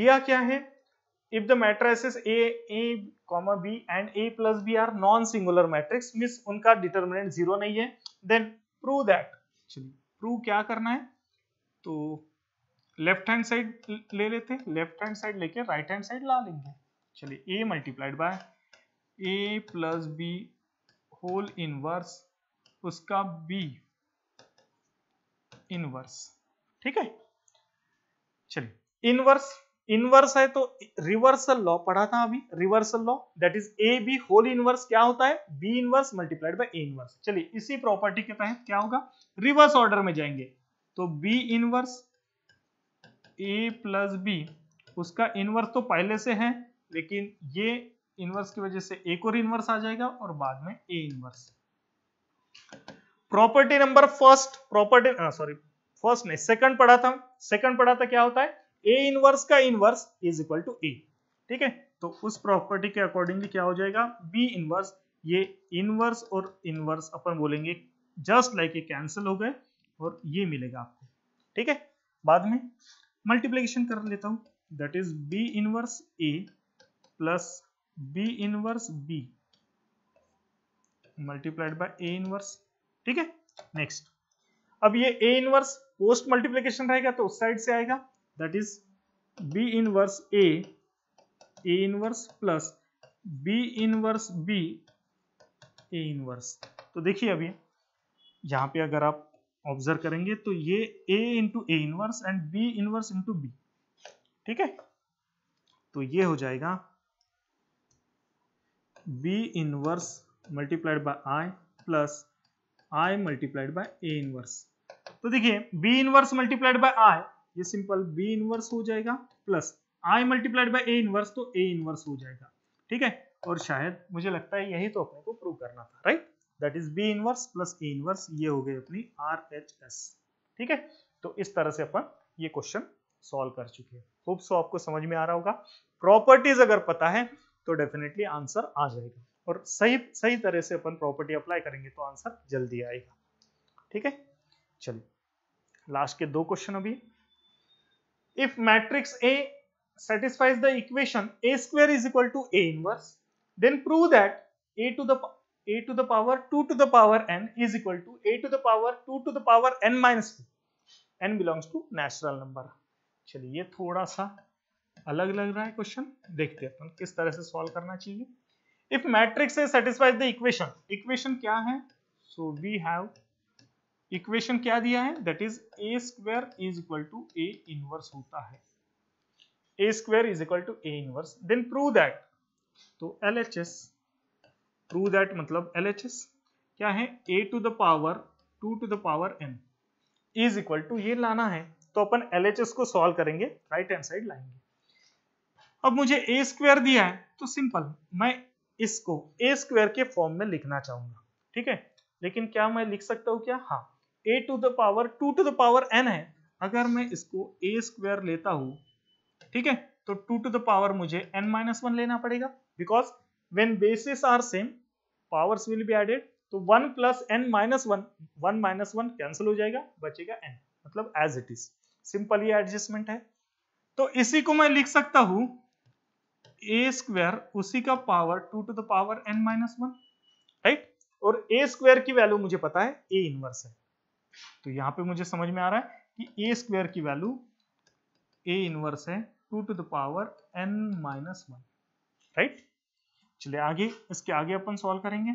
दिया क्या है if the matrices a a comma b and a plus b are non singular matrix means unka determinant zero nahi hai then prove that चलिए prove क्या करना है तो लेफ्ट हैंड साइड ले लेते लेफ्ट हैंड साइड लेके राइट हैंड साइड ला लेंगे चलिए a multiplied by a plus B whole inverse उसका b इनवर्स ठीक है चलिए इनवर्स इनवर्स है तो रिवर्सल लॉ पढ़ा था अभी reversal law that is A B whole inverse क्या होता है B inverse multiplied by A inverse चलिए इसी प्रॉपर्टी के तहत क्या होगा रिवर्स ऑर्डर में जाएंगे तो B inverse A plus B उसका इनवर्स तो पहले से है लेकिन ये इनवर्स की वजह से एक और इनवर्स आ जाएगा और बाद में A inverse property number first property sorry first नहीं सेकंड पढ़ा था सेकंड पढ़ा था क्या होता है ए इनवर्स का inverse is equal to A ठीक है तो उस प्रॉपर्टी के अकॉर्डिंगली क्या हो जाएगा बी इनवर्स ये इनवर्स और इनवर्स अपन बोलेंगे जस्ट लाइक ये कैंसिल हो गए और ये मिलेगा आपको ठीक है बाद में मल्टीप्लीकेशन कर लेता हूं that is B inverse A plus B inverse B multiplied by A inverse ठीक है नेक्स्ट अब ये ए इनवर्स पोस्ट मल्टीप्लीकेशन रहेगा तो उस साइड से आएगा that is b inverse a a inverse plus b inverse b a inverse तो देखिए अभी यहां पे अगर आप ऑब्जर्व करेंगे तो ये a into A inverse and b inverse into B ठीक है तो ये हो जाएगा b inverse multiplied by I plus I multiplied by A inverse तो देखिए b inverse multiplied by I ये सिंपल बी इनवर्स हो जाएगा plus I multiplied by A inverse तो ए इनवर्स हो जाएगा ठीक है और शायद मुझे लगता है यही तो अपने को प्रूव करना था right that is B inverse plus A inverse ये हो गई अपनी आर एच एस ठीक है तो इस तरह से अपन ये क्वेश्चन सॉल्व कर चुके हैं होप सो आपको समझ में आ रहा होगा प्रॉपर्टीज अगर पता है तो डेफिनेटली आंसर आ जाएगा और सही सही तरह से अपन प्रॉपर्टी अप्लाई करेंगे तो आंसर जल्दी आएगा ठीक है चलिए लास्ट के दो क्वेश्चन अभी है. if matrix A satisfies the equation A square is equal to A inverse, then prove that A to the a to the power 2 to the power n is equal to a to the power 2 to the power n minus 2. n belongs to natural number. चलिए ये थोड़ा सा अलग लग रहा है क्वेश्चन देखते हैं अपन किस तरह से सॉल्व करना चाहिए if matrix satisfies the equation equation क्या है सो वी हैव इक्वेशन क्या दिया है that is A square is equal to A inverse होता है A square is equal to A inverse then prove that तो L H S prove that मतलब एल एच एस क्या है A to the power two to the power n is equal to ये लाना है तो अपन एल एच एस को सॉल्व करेंगे राइट हैंड साइड लाएंगे अब मुझे ए स्क्वेयर दिया है तो सिंपल मैं इसको ए स्क्वेयर के फॉर्म में लिखना चाहूंगा ठीक है लेकिन क्या मैं लिख सकता हूं क्या हाँ A to the power two to the power n है अगर मैं इसको ए स्क्वायर लेता हूं ठीक है तो टू टू द पावर मुझे एन माइनस वन लेना पड़ेगा because when bases are same powers will be added तो one plus n minus one one minus one cancel हो जाएगा बचेगा एन मतलब एज इट इज सिंपल ये एडजस्टमेंट है तो इसी को मैं लिख सकता हूं ए स्क्वायर उसी का power two to the power n minus one right और ए स्क्वायर की वैल्यू मुझे पता है ए इनवर्स है तो यहाँ पे मुझे समझ में आ रहा है कि ए स्क्वेयर की वैल्यू ए इनवर्स है two to the power n minus one right चलिए आगे इसके आगे अपन सॉल्व करेंगे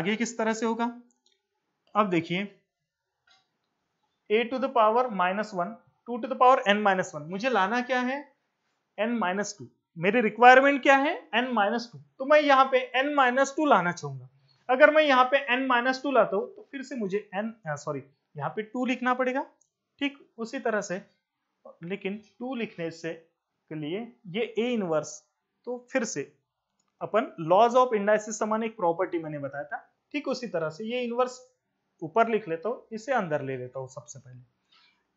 आगे किस तरह से होगा अब देखिए A to the power minus one two to the power n minus one मुझे लाना क्या है एन माइनस टू मेरी रिक्वायरमेंट क्या है एन माइनस टू तो मैं यहां पे एन माइनस टू लाना चाहूंगा अगर मैं यहाँ पे एन माइनस टू लाता हूँ तो फिर से मुझे एन सॉरी uh, यहाँ पे टू लिखना पड़ेगा ठीक उसी तरह से लेकिन टू लिखने से के लिए ये ए इनवर्स तो फिर से अपन लॉज ऑफ इंडाइसिस समान एक प्रॉपर्टी मैंने बताया था ठीक उसी तरह से ये इनवर्स ऊपर लिख लेता हूँ इसे अंदर ले लेता हूँ सबसे पहले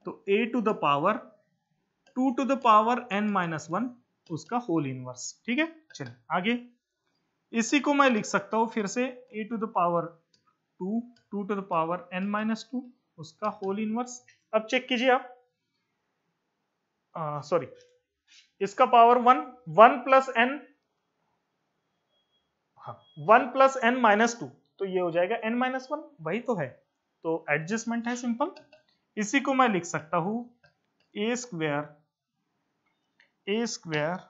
तो A to the power two to the power n minus one उसका होल इनवर्स ठीक है चलिए आगे इसी को मैं लिख सकता हूं फिर से A to the power two two to the power n minus two उसका होल इनवर्स अब चेक कीजिए आप सॉरी इसका power one one plus n हाँ, one plus n minus two तो ये हो जाएगा एन माइनस वन वही तो है तो एडजस्टमेंट है सिंपल इसी को मैं लिख सकता हूं A square A square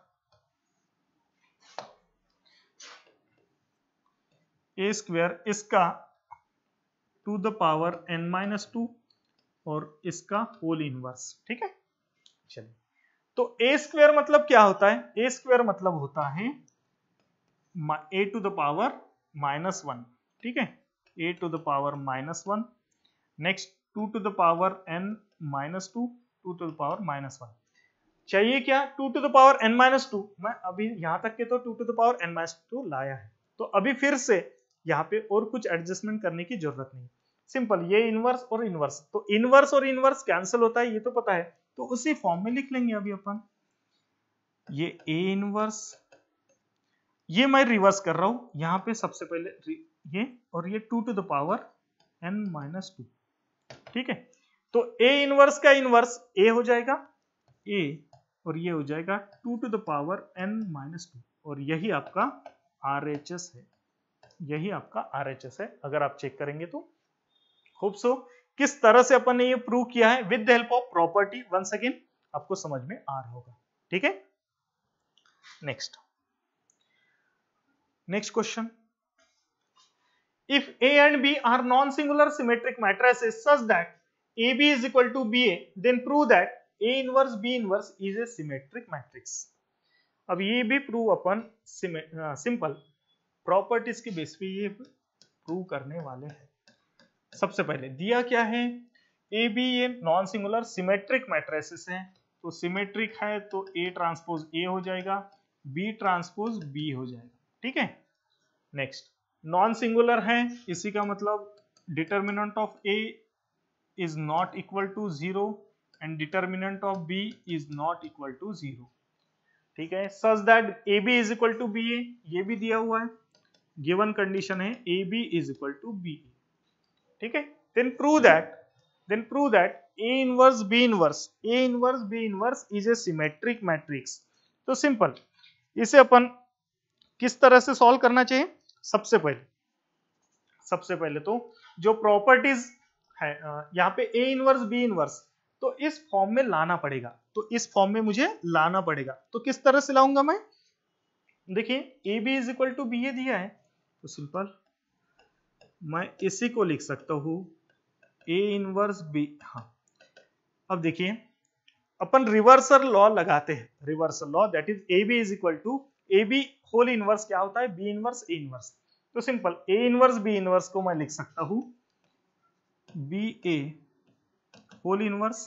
A square इसका to the power n minus two और इसका होल इनवर्स ठीक है चलिए तो ए स्क्वेयर मतलब क्या होता है ए स्क्वेयर मतलब होता है A to the power minus one ठीक है A to the power minus one next two to the power n minus two two to the power minus one चाहिए क्या two to the power n minus two मैं अभी यहां तक के तो two to the power n minus two लाया है तो अभी फिर से यहाँ पे और कुछ एडजस्टमेंट करने की जरूरत नहीं सिंपल ये इनवर्स और इनवर्स तो इनवर्स और इनवर्स कैंसिल होता है ये तो पता है तो उसी फॉर्म में लिख लेंगे अभी अपन ये ए इनवर्स ये मैं रिवर्स कर रहा हूं यहां पे सबसे पहले ये और ये two to the power n minus two ठीक है तो ए इनवर्स का इनवर्स ए हो जाएगा ए और ये हो जाएगा two to the power n minus two और यही आपका आर एच एस है यही आपका आर एच एस है अगर आप चेक करेंगे तो होप सो किस तरह से अपन ने ये प्रूव किया है with the help of property once again आपको समझ में आ रहा होगा ठीक है next next question if A and B are non singular symmetric matrices such that A B is equal to B A prove that A inverse B inverse is a symmetric matrix अब ये भी प्रूव अपन सिंपल प्रॉपर्टीज के बेस पे ये प्रूव करने वाले हैं सबसे पहले दिया क्या है ए बी ये नॉन सिंगुलर सिमेट्रिक मैट्रेसेस हैं तो सिमेट्रिक है तो ए ट्रांसपोज ए हो जाएगा बी ट्रांसपोज बी हो जाएगा ठीक है नेक्स्ट नॉन सिंगुलर है इसी का मतलब determinant of A is not equal to zero and determinant of B is not equal to zero ठीक है such that A B is equal to B A ये भी दिया हुआ है गिवन कंडीशन है A B is equal to B ठीक है then prove that then prove that A inverse B inverse A inverse B inverse is a symmetric matrix तो सिंपल इसे अपन किस तरह से सॉल्व करना चाहिए सबसे पहले सबसे पहले तो जो प्रॉपर्टीज है यहाँ पे ए इनवर्स बी इनवर्स तो इस फॉर्म में लाना पड़ेगा तो इस फॉर्म में मुझे लाना पड़ेगा तो किस तरह से लाऊंगा मैं देखिए A B is equal to B A दिया है तो सिंपल मैं इसी को लिख सकता हूं ए इनवर्स बी हाँ अब देखिए अपन रिवर्सल लॉ लगाते हैं reversal law that is A B is equal to A B whole inverse क्या होता है बी इनवर्स ए इनवर्स तो simple A inverse B inverse को मैं लिख सकता हूं B A whole inverse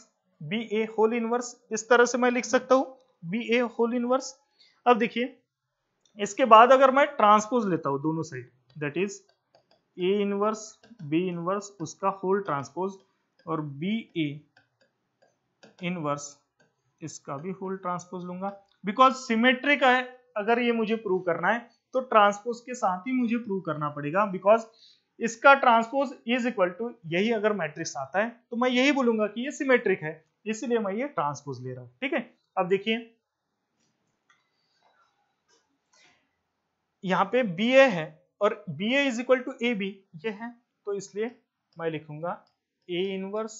B A whole inverse इस तरह से मैं लिख सकता हूं बी ए होल इनवर्स अब देखिए इसके बाद अगर मैं ट्रांसपोज लेता हूं दोनों side that is A inverse B inverse उसका होल ट्रांसपोज और बी ए इनवर्स इसका भी होल ट्रांसपोज लूंगा बिकॉज सिमेट्रिक है अगर ये मुझे प्रूव करना है तो ट्रांसपोज के साथ ही मुझे प्रूव करना पड़ेगा बिकॉज इसका ट्रांसपोज इज इक्वल टू यही अगर मैट्रिक्स आता है तो मैं यही बोलूंगा कि ये सिमेट्रिक है इसलिए मैं ये ट्रांसपोज ले रहा हूं ठीक है अब देखिए यहाँ पे बी ए है और B A is equal to A B ये है तो इसलिए मैं लिखूंगा ए इनवर्स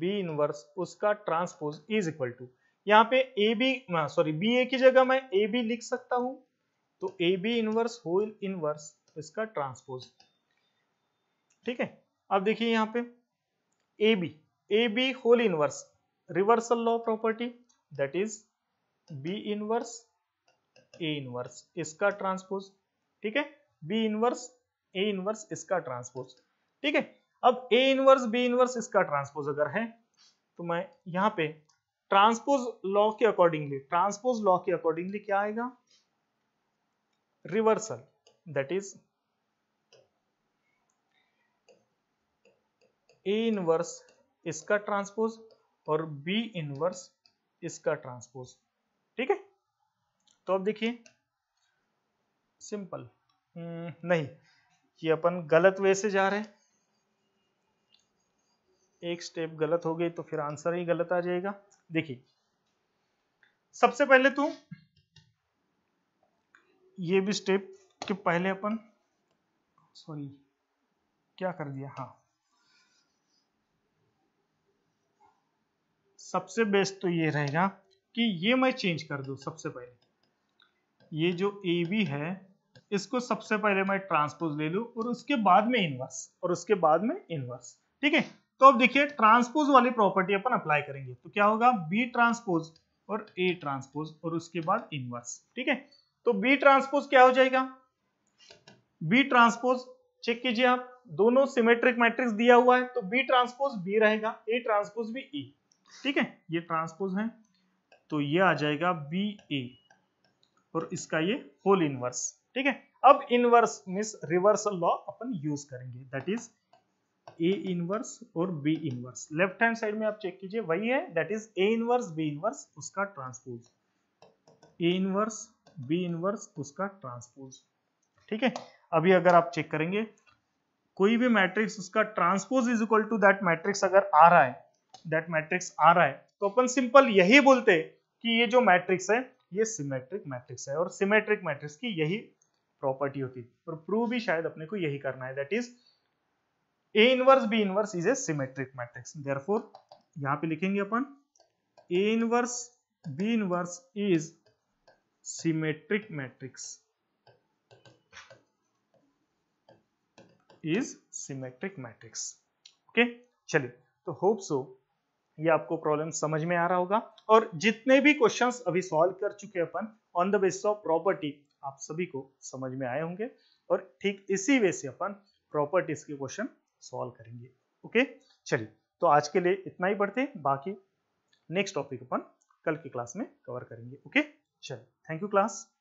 बी इनवर्स उसका ट्रांसपोज इज इक्वल टू यहाँ पे A B sorry B A की जगह मैं ए बी लिख सकता हूं तो A B inverse whole inverse इसका ट्रांसपोज ठीक है अब देखिए यहाँ पे A B A B whole inverse reversal law property that is B inverse A inverse इसका ट्रांसपोज ठीक है बी इनवर्स ए इनवर्स इसका ट्रांसपोज ठीक है अब ए इनवर्स बी इनवर्स इसका ट्रांसपोज अगर है तो मैं यहां पे ट्रांसपोज लॉ के अकॉर्डिंगली ट्रांसपोज लॉ के अकॉर्डिंगली क्या आएगा reversal that is A inverse इसका ट्रांसपोज और बी इनवर्स इसका ट्रांसपोज तो अब देखिए सिंपल हम्म, नहीं ये अपन गलत वे से जा रहे हैं एक स्टेप गलत हो गई तो फिर आंसर ही गलत आ जाएगा देखिए सबसे पहले तो ये भी स्टेप के पहले अपन सॉरी क्या कर दिया हाँ सबसे बेस्ट तो ये रहेगा कि ये मैं चेंज कर दू सबसे पहले ये जो ए बी है इसको सबसे पहले मैं ट्रांसपोज ले लू और उसके बाद में इनवर्स और उसके बाद में इनवर्स ठीक है तो अब देखिए ट्रांसपोज वाली प्रॉपर्टी अपन अप्लाई करेंगे तो क्या होगा बी ट्रांसपोज और ए ट्रांसपोज और उसके बाद इनवर्स ठीक है तो बी ट्रांसपोज क्या हो जाएगा बी ट्रांसपोज चेक कीजिए आप दोनों सिमेट्रिक मैट्रिक्स दिया हुआ है तो बी ट्रांसपोज बी रहेगा ए ट्रांसपोज भी ए ठीक है ये ट्रांसपोज है तो ये आ जाएगा बी ए और इसका ये होल इनवर्स ठीक है अब इनवर्स मीन रिवर्सल लॉ अपन यूज करेंगे दैट इज ए इनवर्स और B inverse left hand side में आप चेक कीजिए वही है that is A inverse B inverse उसका transpose A inverse B inverse उसका ट्रांसपोज ठीक है अभी अगर आप चेक करेंगे कोई भी मैट्रिक्स उसका transpose is equal to that matrix अगर आ रहा है दैट मैट्रिक्स आ रहा है तो अपन सिंपल यही बोलते कि ये जो मैट्रिक्स है ये सिमेट्रिक मैट्रिक्स है और सिमेट्रिक मैट्रिक्स की यही प्रॉपर्टी होती है और प्रूव भी शायद अपने को यही करना है that is A inverse B inverse is a symmetric matrix therefore यहां पे लिखेंगे अपन A inverse B inverse is symmetric matrix is symmetric matrix okay चलिए तो होप सो ये आपको प्रॉब्लम समझ में आ रहा होगा और जितने भी क्वेश्चंस अभी सॉल्व कर चुके अपन on the basis of property आप सभी को समझ में आए होंगे और ठीक इसी वे से अपन प्रॉपर्टीज के क्वेश्चन सॉल्व करेंगे ओके चलिए तो आज के लिए इतना ही पढ़ते बाकी नेक्स्ट टॉपिक अपन कल की क्लास में कवर करेंगे ओके चलिए थैंक यू क्लास